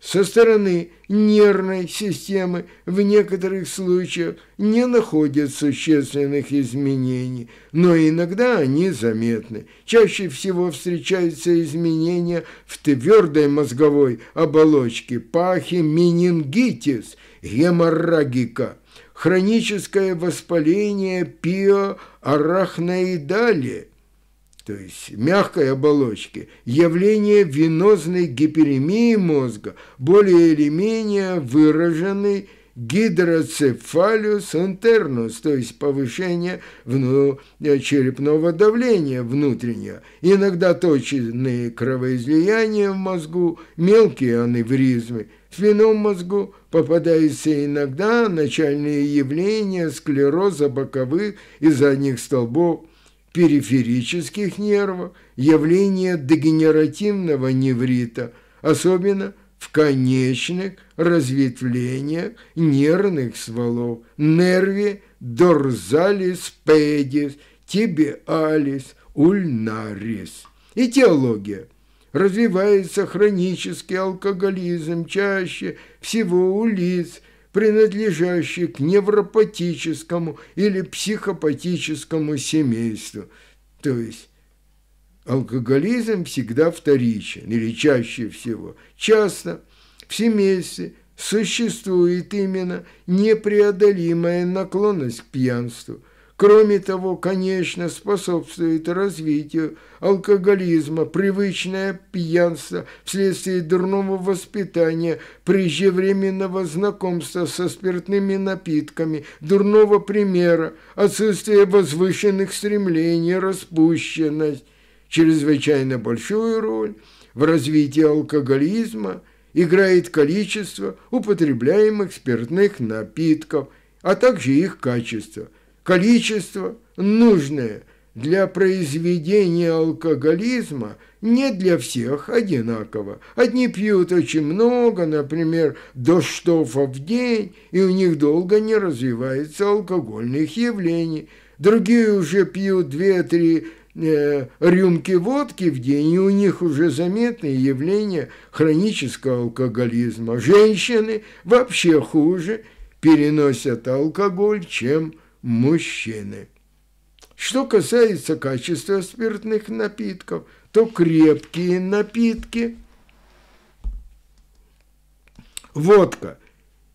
со стороны нервной системы в некоторых случаях не находят существенных изменений, но иногда они заметны. Чаще всего встречаются изменения в твердой мозговой оболочке, пахи, менингитис, геморрагика, хроническое воспаление пиоарахноидали, то есть мягкой оболочки, явление венозной гиперемии мозга, более или менее выраженный гидроцефалиус интернус, то есть повышение э, черепного давления внутреннего, иногда точечные кровоизлияния в мозгу, мелкие аневризмы. В спинном мозгу попадаются иногда начальные явления склероза боковых и задних столбов, периферических нервов, явление дегенеративного неврита, особенно в конечных разветвлениях нервных стволов, нерве дорзалис педис, тибиалис, ульнарис. И теология – развивается хронический алкоголизм чаще всего у лиц, принадлежащие к невропатическому или психопатическому семейству. То есть алкоголизм всегда вторичен или чаще всего. Часто в семействе существует именно непреодолимая наклонность к пьянству – Кроме того, конечно, способствует развитию алкоголизма, привычное пьянство вследствие дурного воспитания, преждевременного знакомства со спиртными напитками, дурного примера, отсутствие возвышенных стремлений, распущенность. Чрезвычайно большую роль в развитии алкоголизма играет количество употребляемых спиртных напитков, а также их качество – Количество, нужное для произведения алкоголизма, не для всех одинаково. Одни пьют очень много, например, до штофа в день, и у них долго не развивается алкогольных явлений. Другие уже пьют две-три э, рюмки водки в день, и у них уже заметные явления хронического алкоголизма. Женщины вообще хуже переносят алкоголь, чем алкоголь мужчины. Что касается качества спиртных напитков, то крепкие напитки, водка,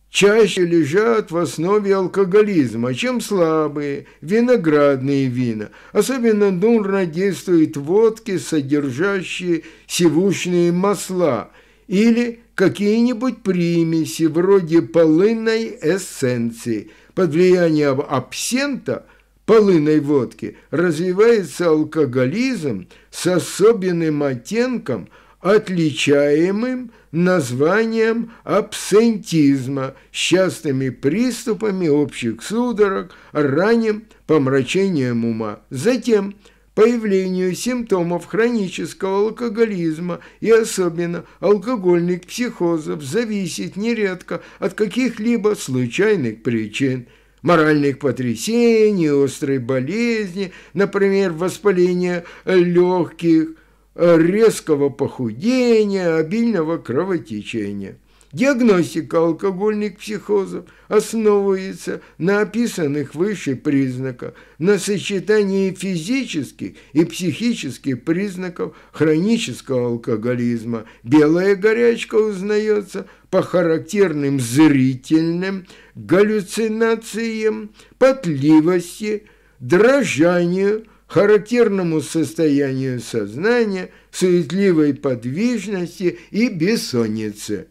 чаще лежат в основе алкоголизма, чем слабые виноградные вина. Особенно дурно действуют водки, содержащие сивушные масла или какие-нибудь примеси вроде полынной эссенции – под влиянием абсента, полыной водки, развивается алкоголизм с особенным оттенком, отличаемым названием абсентизма с частыми приступами общих судорог, ранним помрачением ума. Затем – появлению симптомов хронического алкоголизма и особенно алкогольных психозов зависит нередко от каких-либо случайных причин – моральных потрясений, острой болезни, например, воспаления легких, резкого похудения, обильного кровотечения. Диагностика алкогольных психозов основывается на описанных выше признаках, на сочетании физических и психических признаков хронического алкоголизма. Белая горячка узнается по характерным зрительным галлюцинациям, потливости, дрожанию, характерному состоянию сознания, суетливой подвижности и бессоннице.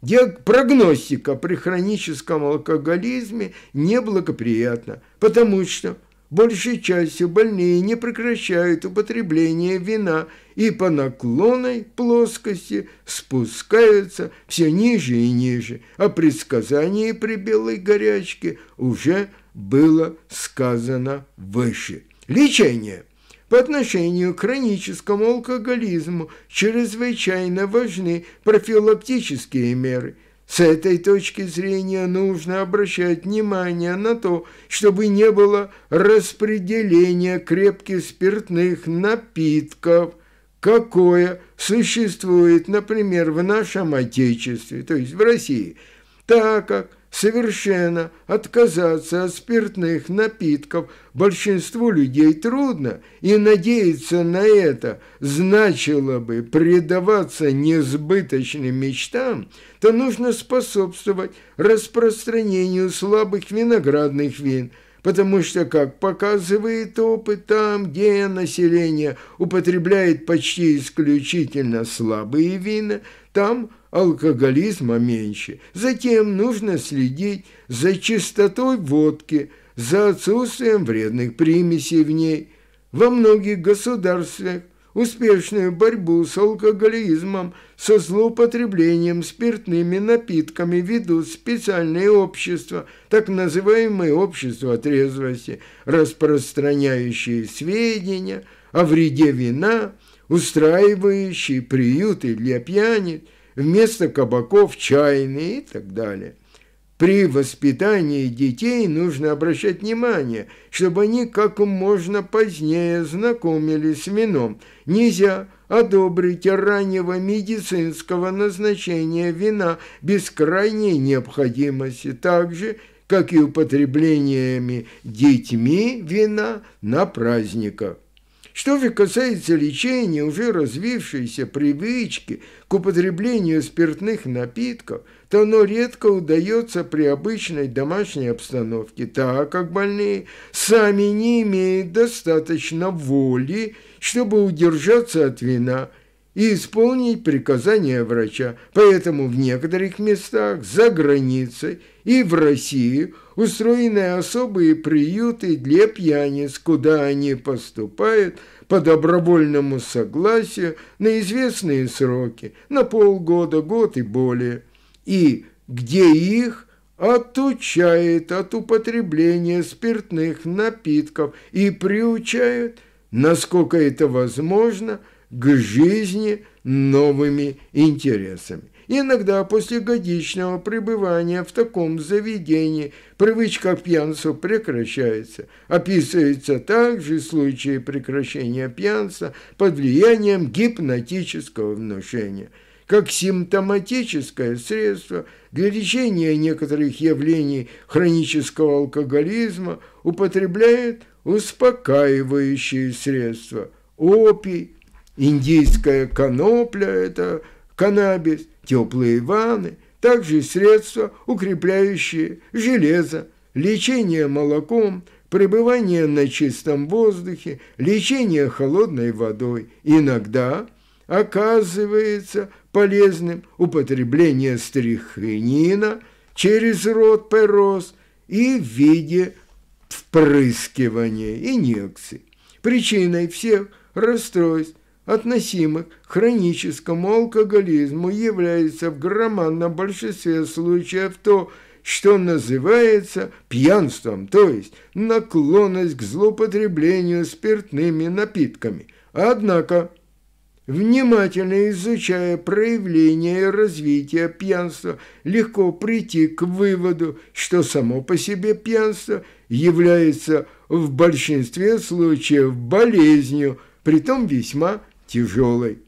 Диагностика при хроническом алкоголизме неблагоприятна, потому что большей частью больные не прекращают употребление вина и по наклонной плоскости спускаются все ниже и ниже, а предсказание при белой горячке уже было сказано выше. Лечение по отношению к хроническому алкоголизму чрезвычайно важны профилактические меры. С этой точки зрения нужно обращать внимание на то, чтобы не было распределения крепких спиртных напитков, какое существует, например, в нашем Отечестве, то есть в России, так как совершенно отказаться от спиртных напитков большинству людей трудно, и надеяться на это значило бы предаваться несбыточным мечтам, то нужно способствовать распространению слабых виноградных вин – потому что, как показывает опыт, там, где население употребляет почти исключительно слабые вина, там алкоголизма меньше. Затем нужно следить за чистотой водки, за отсутствием вредных примесей в ней. Во многих государствах успешную борьбу с алкоголизмом, со злоупотреблением спиртными напитками ведут специальные общества, так называемые общества трезвости, распространяющие сведения о вреде вина, устраивающие приюты для пьяниц, вместо кабаков чайные и так далее. При воспитании детей нужно обращать внимание, чтобы они как можно позднее знакомились с вином. Нельзя одобрить раннего медицинского назначения вина без крайней необходимости, так же, как и употреблениями детьми вина на праздниках. Что же касается лечения уже развившейся привычки к употреблению спиртных напитков, то оно редко удается при обычной домашней обстановке, так как больные сами не имеют достаточно воли, чтобы удержаться от вина и исполнить приказания врача. Поэтому в некоторых местах за границей и в России – устроены особые приюты для пьяниц, куда они поступают по добровольному согласию на известные сроки, на полгода, год и более, и где их отучают от употребления спиртных напитков и приучают, насколько это возможно, к жизни новыми интересами. Иногда после годичного пребывания в таком заведении привычка к пьянству прекращается. Описывается также случай прекращения пьянства под влиянием гипнотического внушения – как симптоматическое средство для лечения некоторых явлений хронического алкоголизма употребляет успокаивающие средства – опий, индийская конопля – это каннабис – теплые ванны, также средства, укрепляющие железо, лечение молоком, пребывание на чистом воздухе, лечение холодной водой. Иногда оказывается полезным употребление стрихнина через рот перос и в виде впрыскивания инъекций. Причиной всех расстройств относимых к хроническому алкоголизму, является в громадном большинстве случаев то, что называется пьянством, то есть наклонность к злоупотреблению спиртными напитками. Однако, внимательно изучая проявление и развитие пьянства, легко прийти к выводу, что само по себе пьянство является в большинстве случаев болезнью, притом весьма тяжелой.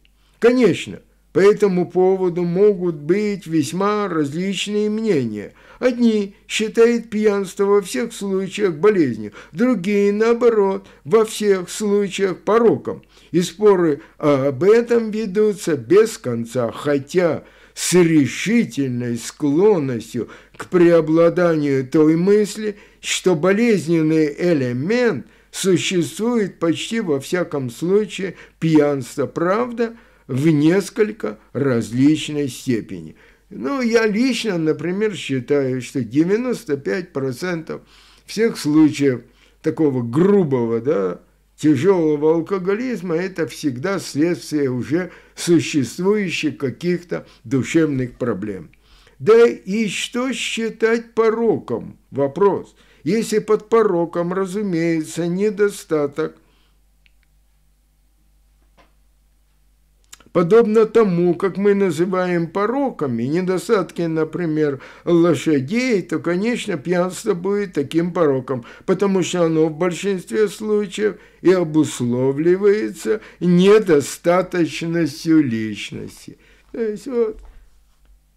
Конечно, по этому поводу могут быть весьма различные мнения. Одни считают пьянство во всех случаях болезнью, другие, наоборот, во всех случаях пороком. И споры об этом ведутся без конца, хотя с решительной склонностью к преобладанию той мысли, что болезненный элемент – существует почти во всяком случае пьянство, правда, в несколько различной степени. Ну, я лично, например, считаю, что 95% всех случаев такого грубого, да, тяжелого алкоголизма – это всегда следствие уже существующих каких-то душевных проблем. Да и что считать пороком? Вопрос – если под пороком, разумеется, недостаток, подобно тому, как мы называем пороками, недостатки, например, лошадей, то, конечно, пьянство будет таким пороком, потому что оно в большинстве случаев и обусловливается недостаточностью личности. То есть вот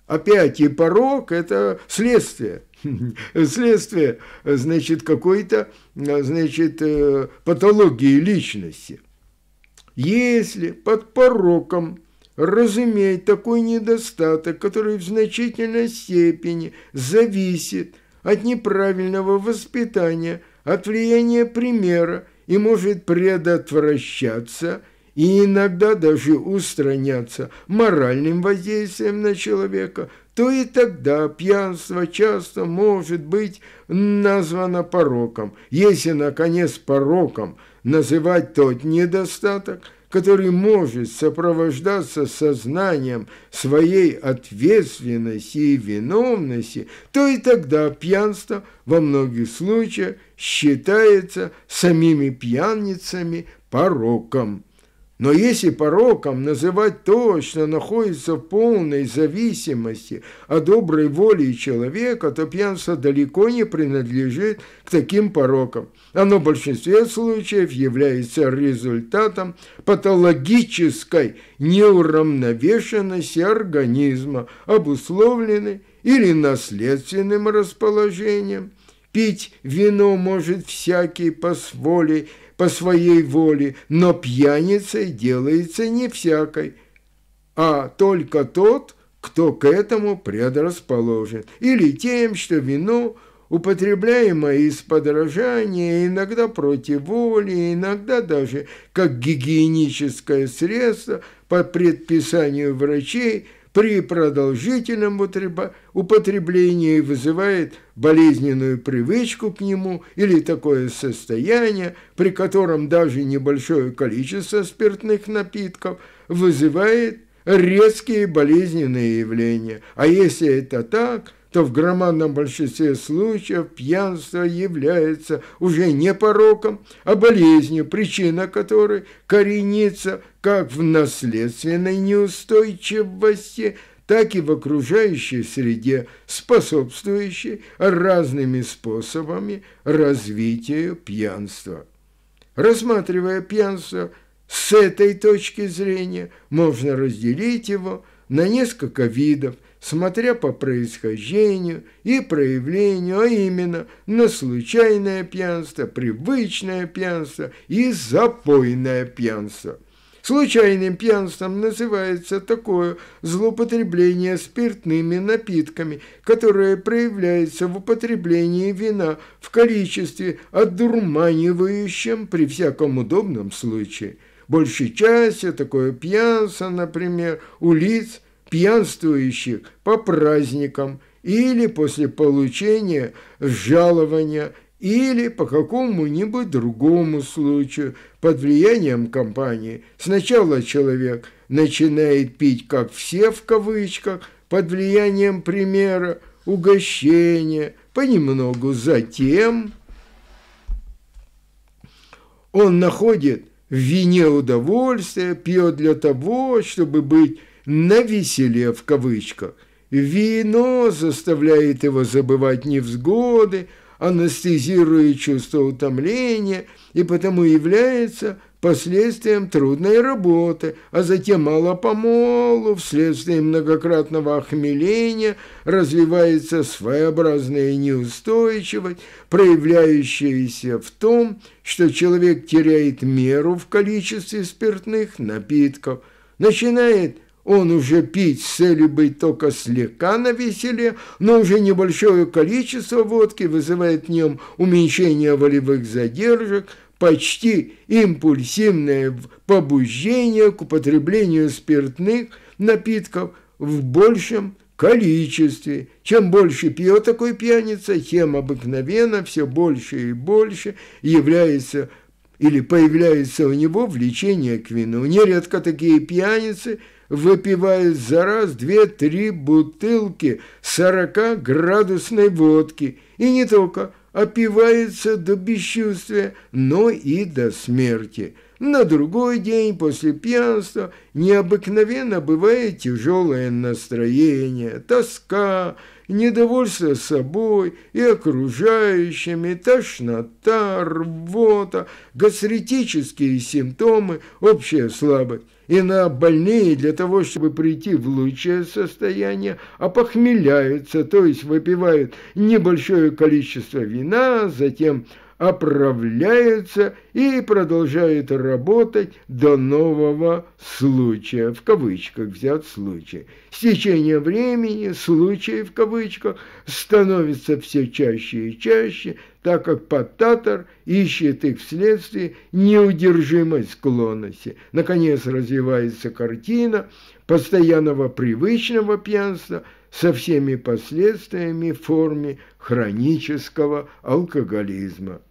опять и порок – это следствие – Следствие, значит, какой-то, значит, э, патологии личности. Если под пороком разуметь такой недостаток, который в значительной степени зависит от неправильного воспитания, от влияния примера и может предотвращаться и иногда даже устраняться моральным воздействием на человека – то и тогда пьянство часто может быть названо пороком. Если, наконец, пороком называть тот недостаток, который может сопровождаться сознанием своей ответственности и виновности, то и тогда пьянство во многих случаях считается самими пьяницами пороком. Но если пороком называть то, что находится в полной зависимости от доброй воли человека, то пьянство далеко не принадлежит к таким порокам. Оно в большинстве случаев является результатом патологической неуравновешенности организма, обусловленной или наследственным расположением – Пить вино может всякий по воле по своей воле, но пьяницей делается не всякой, а только тот, кто к этому предрасположен, или тем, что вино, употребляемое из подражания, иногда против воли, иногда даже как гигиеническое средство по предписанию врачей – при продолжительном употреблении вызывает болезненную привычку к нему или такое состояние, при котором даже небольшое количество спиртных напитков вызывает резкие болезненные явления. А если это так – то в громадном большинстве случаев пьянство является уже не пороком, а болезнью, причина которой коренится как в наследственной неустойчивости, так и в окружающей среде, способствующей разными способами развитию пьянства. Рассматривая пьянство с этой точки зрения, можно разделить его на несколько видов, смотря по происхождению и проявлению, а именно на случайное пьянство, привычное пьянство и запойное пьянство. Случайным пьянством называется такое злоупотребление спиртными напитками, которое проявляется в употреблении вина в количестве одурманивающем при всяком удобном случае. Большей частью такое пьянство, например, у лиц – пьянствующих по праздникам или после получения жалования или по какому-нибудь другому случаю под влиянием компании. Сначала человек начинает пить, как все в кавычках, под влиянием примера, угощения, понемногу затем он находит в вине удовольствие, пьет для того, чтобы быть на веселе в кавычках. Вино заставляет его забывать невзгоды, анестезирует чувство утомления и потому является последствием трудной работы, а затем малопомолу, вследствие многократного охмеления, развивается своеобразная неустойчивость, проявляющаяся в том, что человек теряет меру в количестве спиртных напитков, начинает он уже пить с целью быть только слегка на веселе, но уже небольшое количество водки вызывает в нем уменьшение волевых задержек, почти импульсивное побуждение к употреблению спиртных напитков в большем количестве. Чем больше пьет такой пьяница, тем обыкновенно все больше и больше является или появляется у него влечение к вину. Нередко такие пьяницы – выпивает за раз две-три бутылки сорока-градусной водки, и не только опивается а до бесчувствия, но и до смерти. На другой день после пьянства необыкновенно бывает тяжелое настроение, тоска, недовольство собой и окружающими, тошнота, рвота, гастритические симптомы, общая слабость. И на больные для того, чтобы прийти в лучшее состояние, опохмеляются, то есть выпивают небольшое количество вина, затем оправляется и продолжает работать до нового случая, в кавычках взят случай. С течением времени случай, в кавычках, становится все чаще и чаще, так как Паттатор ищет их вследствие неудержимой склонности. Наконец развивается картина постоянного привычного пьянства – со всеми последствиями в форме хронического алкоголизма.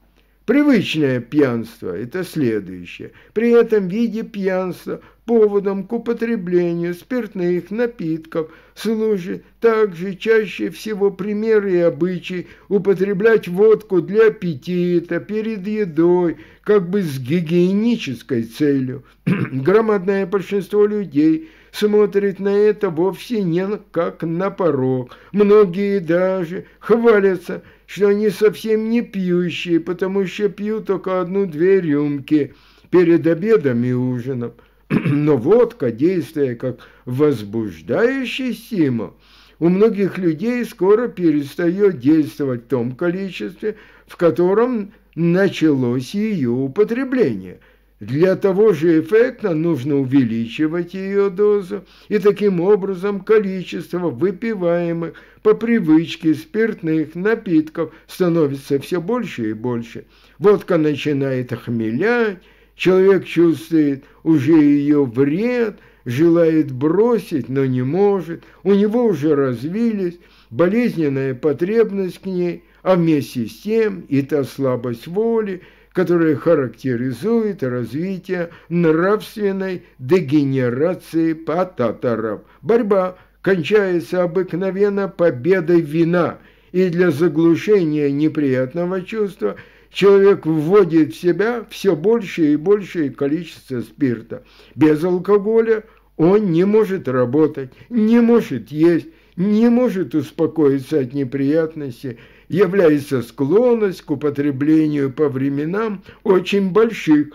Привычное пьянство – это следующее. При этом виде пьянства поводом к употреблению спиртных напитков служит также чаще всего примеры и обычаи употреблять водку для аппетита, перед едой, как бы с гигиенической целью. Громадное большинство людей – смотрит на это вовсе не как на порог. Многие даже хвалятся что они совсем не пьющие, потому что пьют только одну-две рюмки перед обедом и ужином. Но водка, действуя как возбуждающий стимул, у многих людей скоро перестает действовать в том количестве, в котором началось ее употребление. Для того же эффекта нужно увеличивать ее дозу, и таким образом количество выпиваемых по привычке спиртных напитков становится все больше и больше. Водка начинает охмелять, человек чувствует уже ее вред, желает бросить, но не может, у него уже развились болезненная потребность к ней, а вместе с тем и та слабость воли, которая характеризует развитие нравственной дегенерации потаторов. Борьба – кончается обыкновенно победой вина, и для заглушения неприятного чувства человек вводит в себя все большее и большее количество спирта. Без алкоголя он не может работать, не может есть, не может успокоиться от неприятности, является склонность к употреблению по временам очень больших,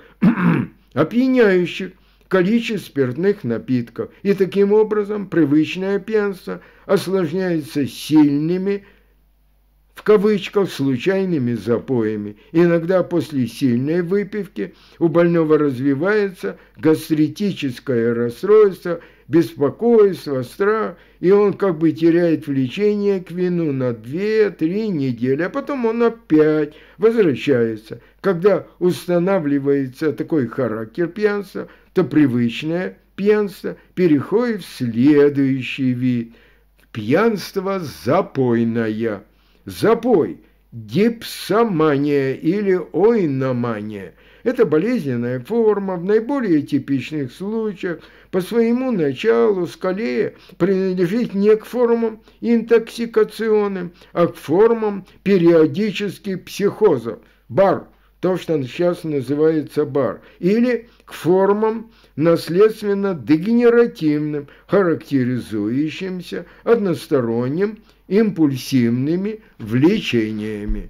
опьяняющих, количеств спиртных напитков, и таким образом привычное пьянство осложняется сильными, в кавычках, случайными запоями. Иногда после сильной выпивки у больного развивается гастритическое расстройство, беспокойство, страх, и он как бы теряет влечение к вину на 2-3 недели, а потом он опять возвращается. Когда устанавливается такой характер пьянства – то привычное пьянство переходит в следующий вид – пьянство запойное. Запой – гипсомания или ойномания – Это болезненная форма в наиболее типичных случаях по своему началу скорее принадлежит не к формам интоксикационным, а к формам периодических психозов – бар, то, что сейчас называется бар, или к формам наследственно-дегенеративным, характеризующимся односторонним, импульсивными влечениями.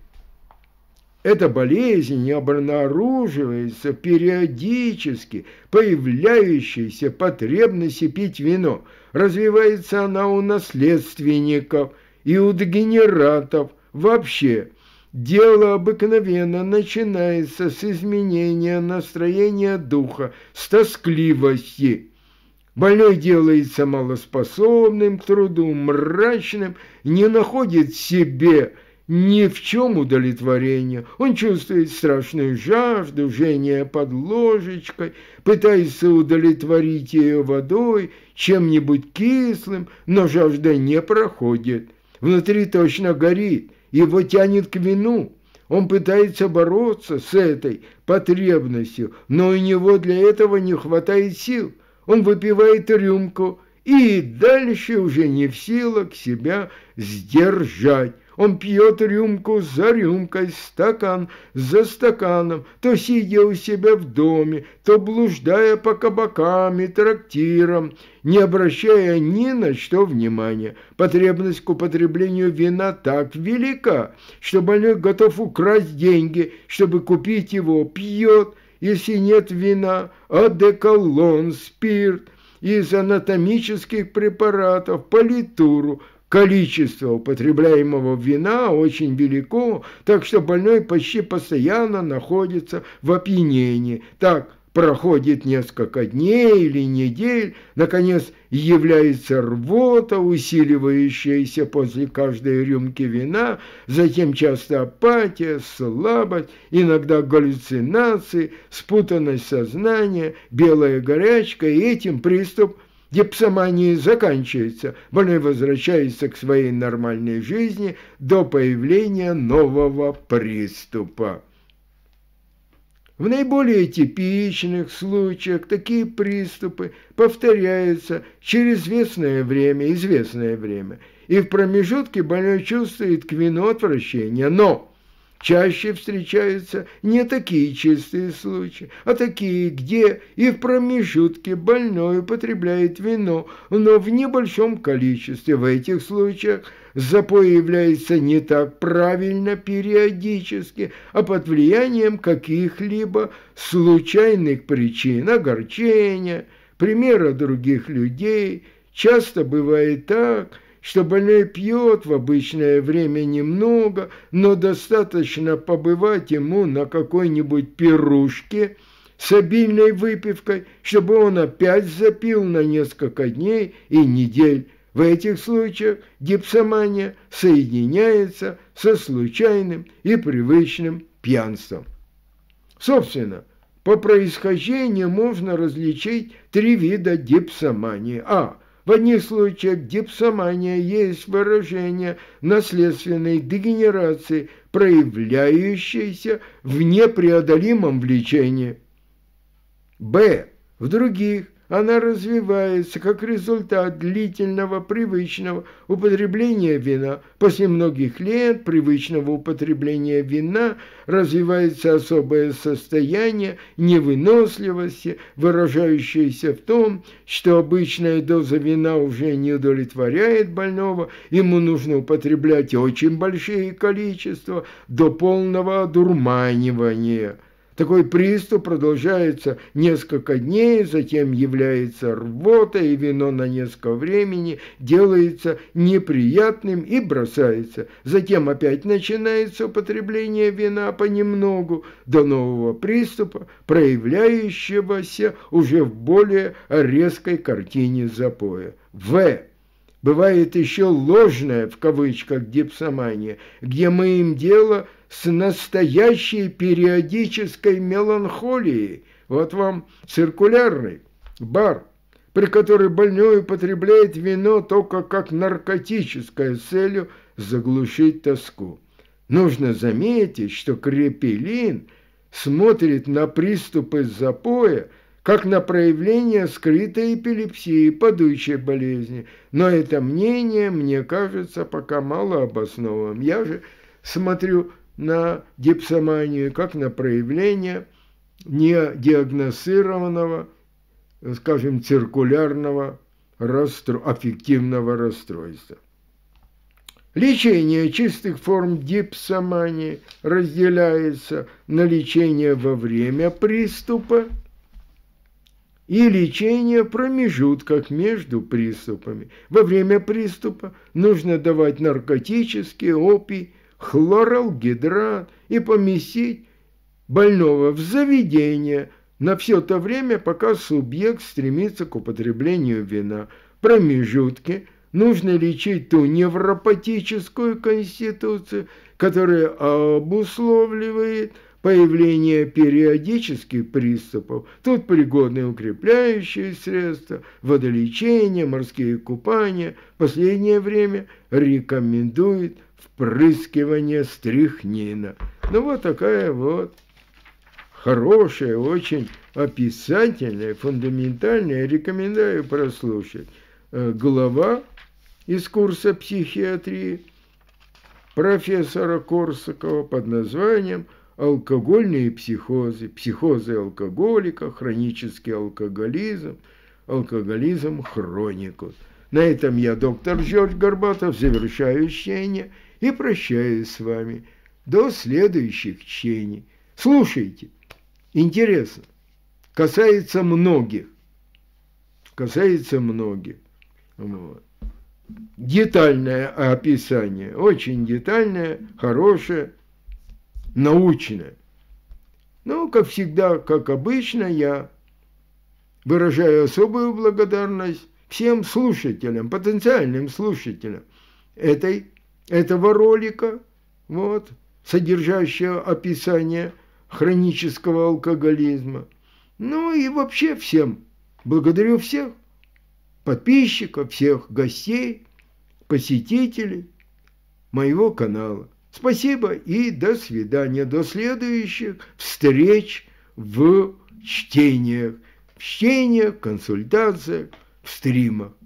Эта болезнь обнаруживается периодически появляющейся потребности пить вино. Развивается она у наследственников и у дегенератов вообще – Дело обыкновенно начинается с изменения настроения духа, с тоскливости. Больной делается малоспособным к труду, мрачным, не находит себе ни в чем удовлетворения. Он чувствует страшную жажду, жжение под ложечкой, пытается удовлетворить ее водой, чем-нибудь кислым, но жажда не проходит. Внутри точно горит, его тянет к вину. Он пытается бороться с этой потребностью, но у него для этого не хватает сил. Он выпивает рюмку и дальше уже не в силах себя сдержать. Он пьет рюмку за рюмкой, стакан за стаканом, то сидя у себя в доме, то блуждая по кабакам и трактирам, не обращая ни на что внимания. Потребность к употреблению вина так велика, что больной готов украсть деньги, чтобы купить его, пьет, если нет вина, одеколон, спирт, из анатомических препаратов, политуру, Количество употребляемого вина очень велико, так что больной почти постоянно находится в опьянении. Так проходит несколько дней или недель, наконец является рвота, усиливающаяся после каждой рюмки вина, затем часто апатия, слабость, иногда галлюцинации, спутанность сознания, белая горячка, и этим приступ – Гипсомания заканчивается, больной возвращается к своей нормальной жизни до появления нового приступа. В наиболее типичных случаях такие приступы повторяются через известное время, известное время, и в промежутке больной чувствует к вину отвращение, но Чаще встречаются не такие чистые случаи, а такие, где и в промежутке больной употребляет вино, но в небольшом количестве. В этих случаях запой является не так правильно периодически, а под влиянием каких-либо случайных причин, огорчения, примера других людей. Часто бывает так – что больной пьет в обычное время немного, но достаточно побывать ему на какой-нибудь пирушке с обильной выпивкой, чтобы он опять запил на несколько дней и недель. В этих случаях гипсомания соединяется со случайным и привычным пьянством. Собственно, по происхождению можно различить три вида гипсомании. А – в одних случаях гипсомания есть выражение наследственной дегенерации, проявляющейся в непреодолимом влечении. Б. В других она развивается как результат длительного привычного употребления вина. После многих лет привычного употребления вина развивается особое состояние невыносливости, выражающееся в том, что обычная доза вина уже не удовлетворяет больного, ему нужно употреблять очень большие количества до полного одурманивания – такой приступ продолжается несколько дней, затем является рвота, и вино на несколько времени делается неприятным и бросается. Затем опять начинается употребление вина понемногу до нового приступа, проявляющегося уже в более резкой картине запоя. В. Бывает еще ложная, в кавычках, гипсомания, где мы им дело – с настоящей периодической меланхолией. Вот вам циркулярный бар, при которой больной употребляет вино только как наркотическое с целью заглушить тоску. Нужно заметить, что крепелин смотрит на приступы запоя как на проявление скрытой эпилепсии, падучей болезни. Но это мнение, мне кажется, пока мало обоснованным. Я же смотрю на гипсоманию, как на проявление недиагностированного, скажем, циркулярного расстро... аффективного расстройства. Лечение чистых форм гипсомании разделяется на лечение во время приступа и лечение промежутков между приступами. Во время приступа нужно давать наркотические, опий, хлоралгидрат и поместить больного в заведение на все то время, пока субъект стремится к употреблению вина. Промежутки нужно лечить ту невропатическую конституцию, которая обусловливает – появление периодических приступов. Тут пригодные укрепляющие средства, водолечение, морские купания. Последнее время рекомендует впрыскивание стрихнина. Ну вот такая вот хорошая, очень описательная, фундаментальная, рекомендую прослушать. Э, глава из курса психиатрии профессора Корсакова под названием алкогольные психозы, психозы алкоголика, хронический алкоголизм, алкоголизм хронику. На этом я, доктор Жорж Горбатов, завершаю чтение и прощаюсь с вами. До следующих чтений. Слушайте, интересно, касается многих, касается многих. Вот. Детальное описание, очень детальное, хорошее научно. Ну, как всегда, как обычно, я выражаю особую благодарность всем слушателям, потенциальным слушателям этой, этого ролика, вот, содержащего описание хронического алкоголизма. Ну и вообще всем. Благодарю всех подписчиков, всех гостей, посетителей моего канала. Спасибо и до свидания, до следующих встреч в чтениях, в чтениях, консультациях, в стримах.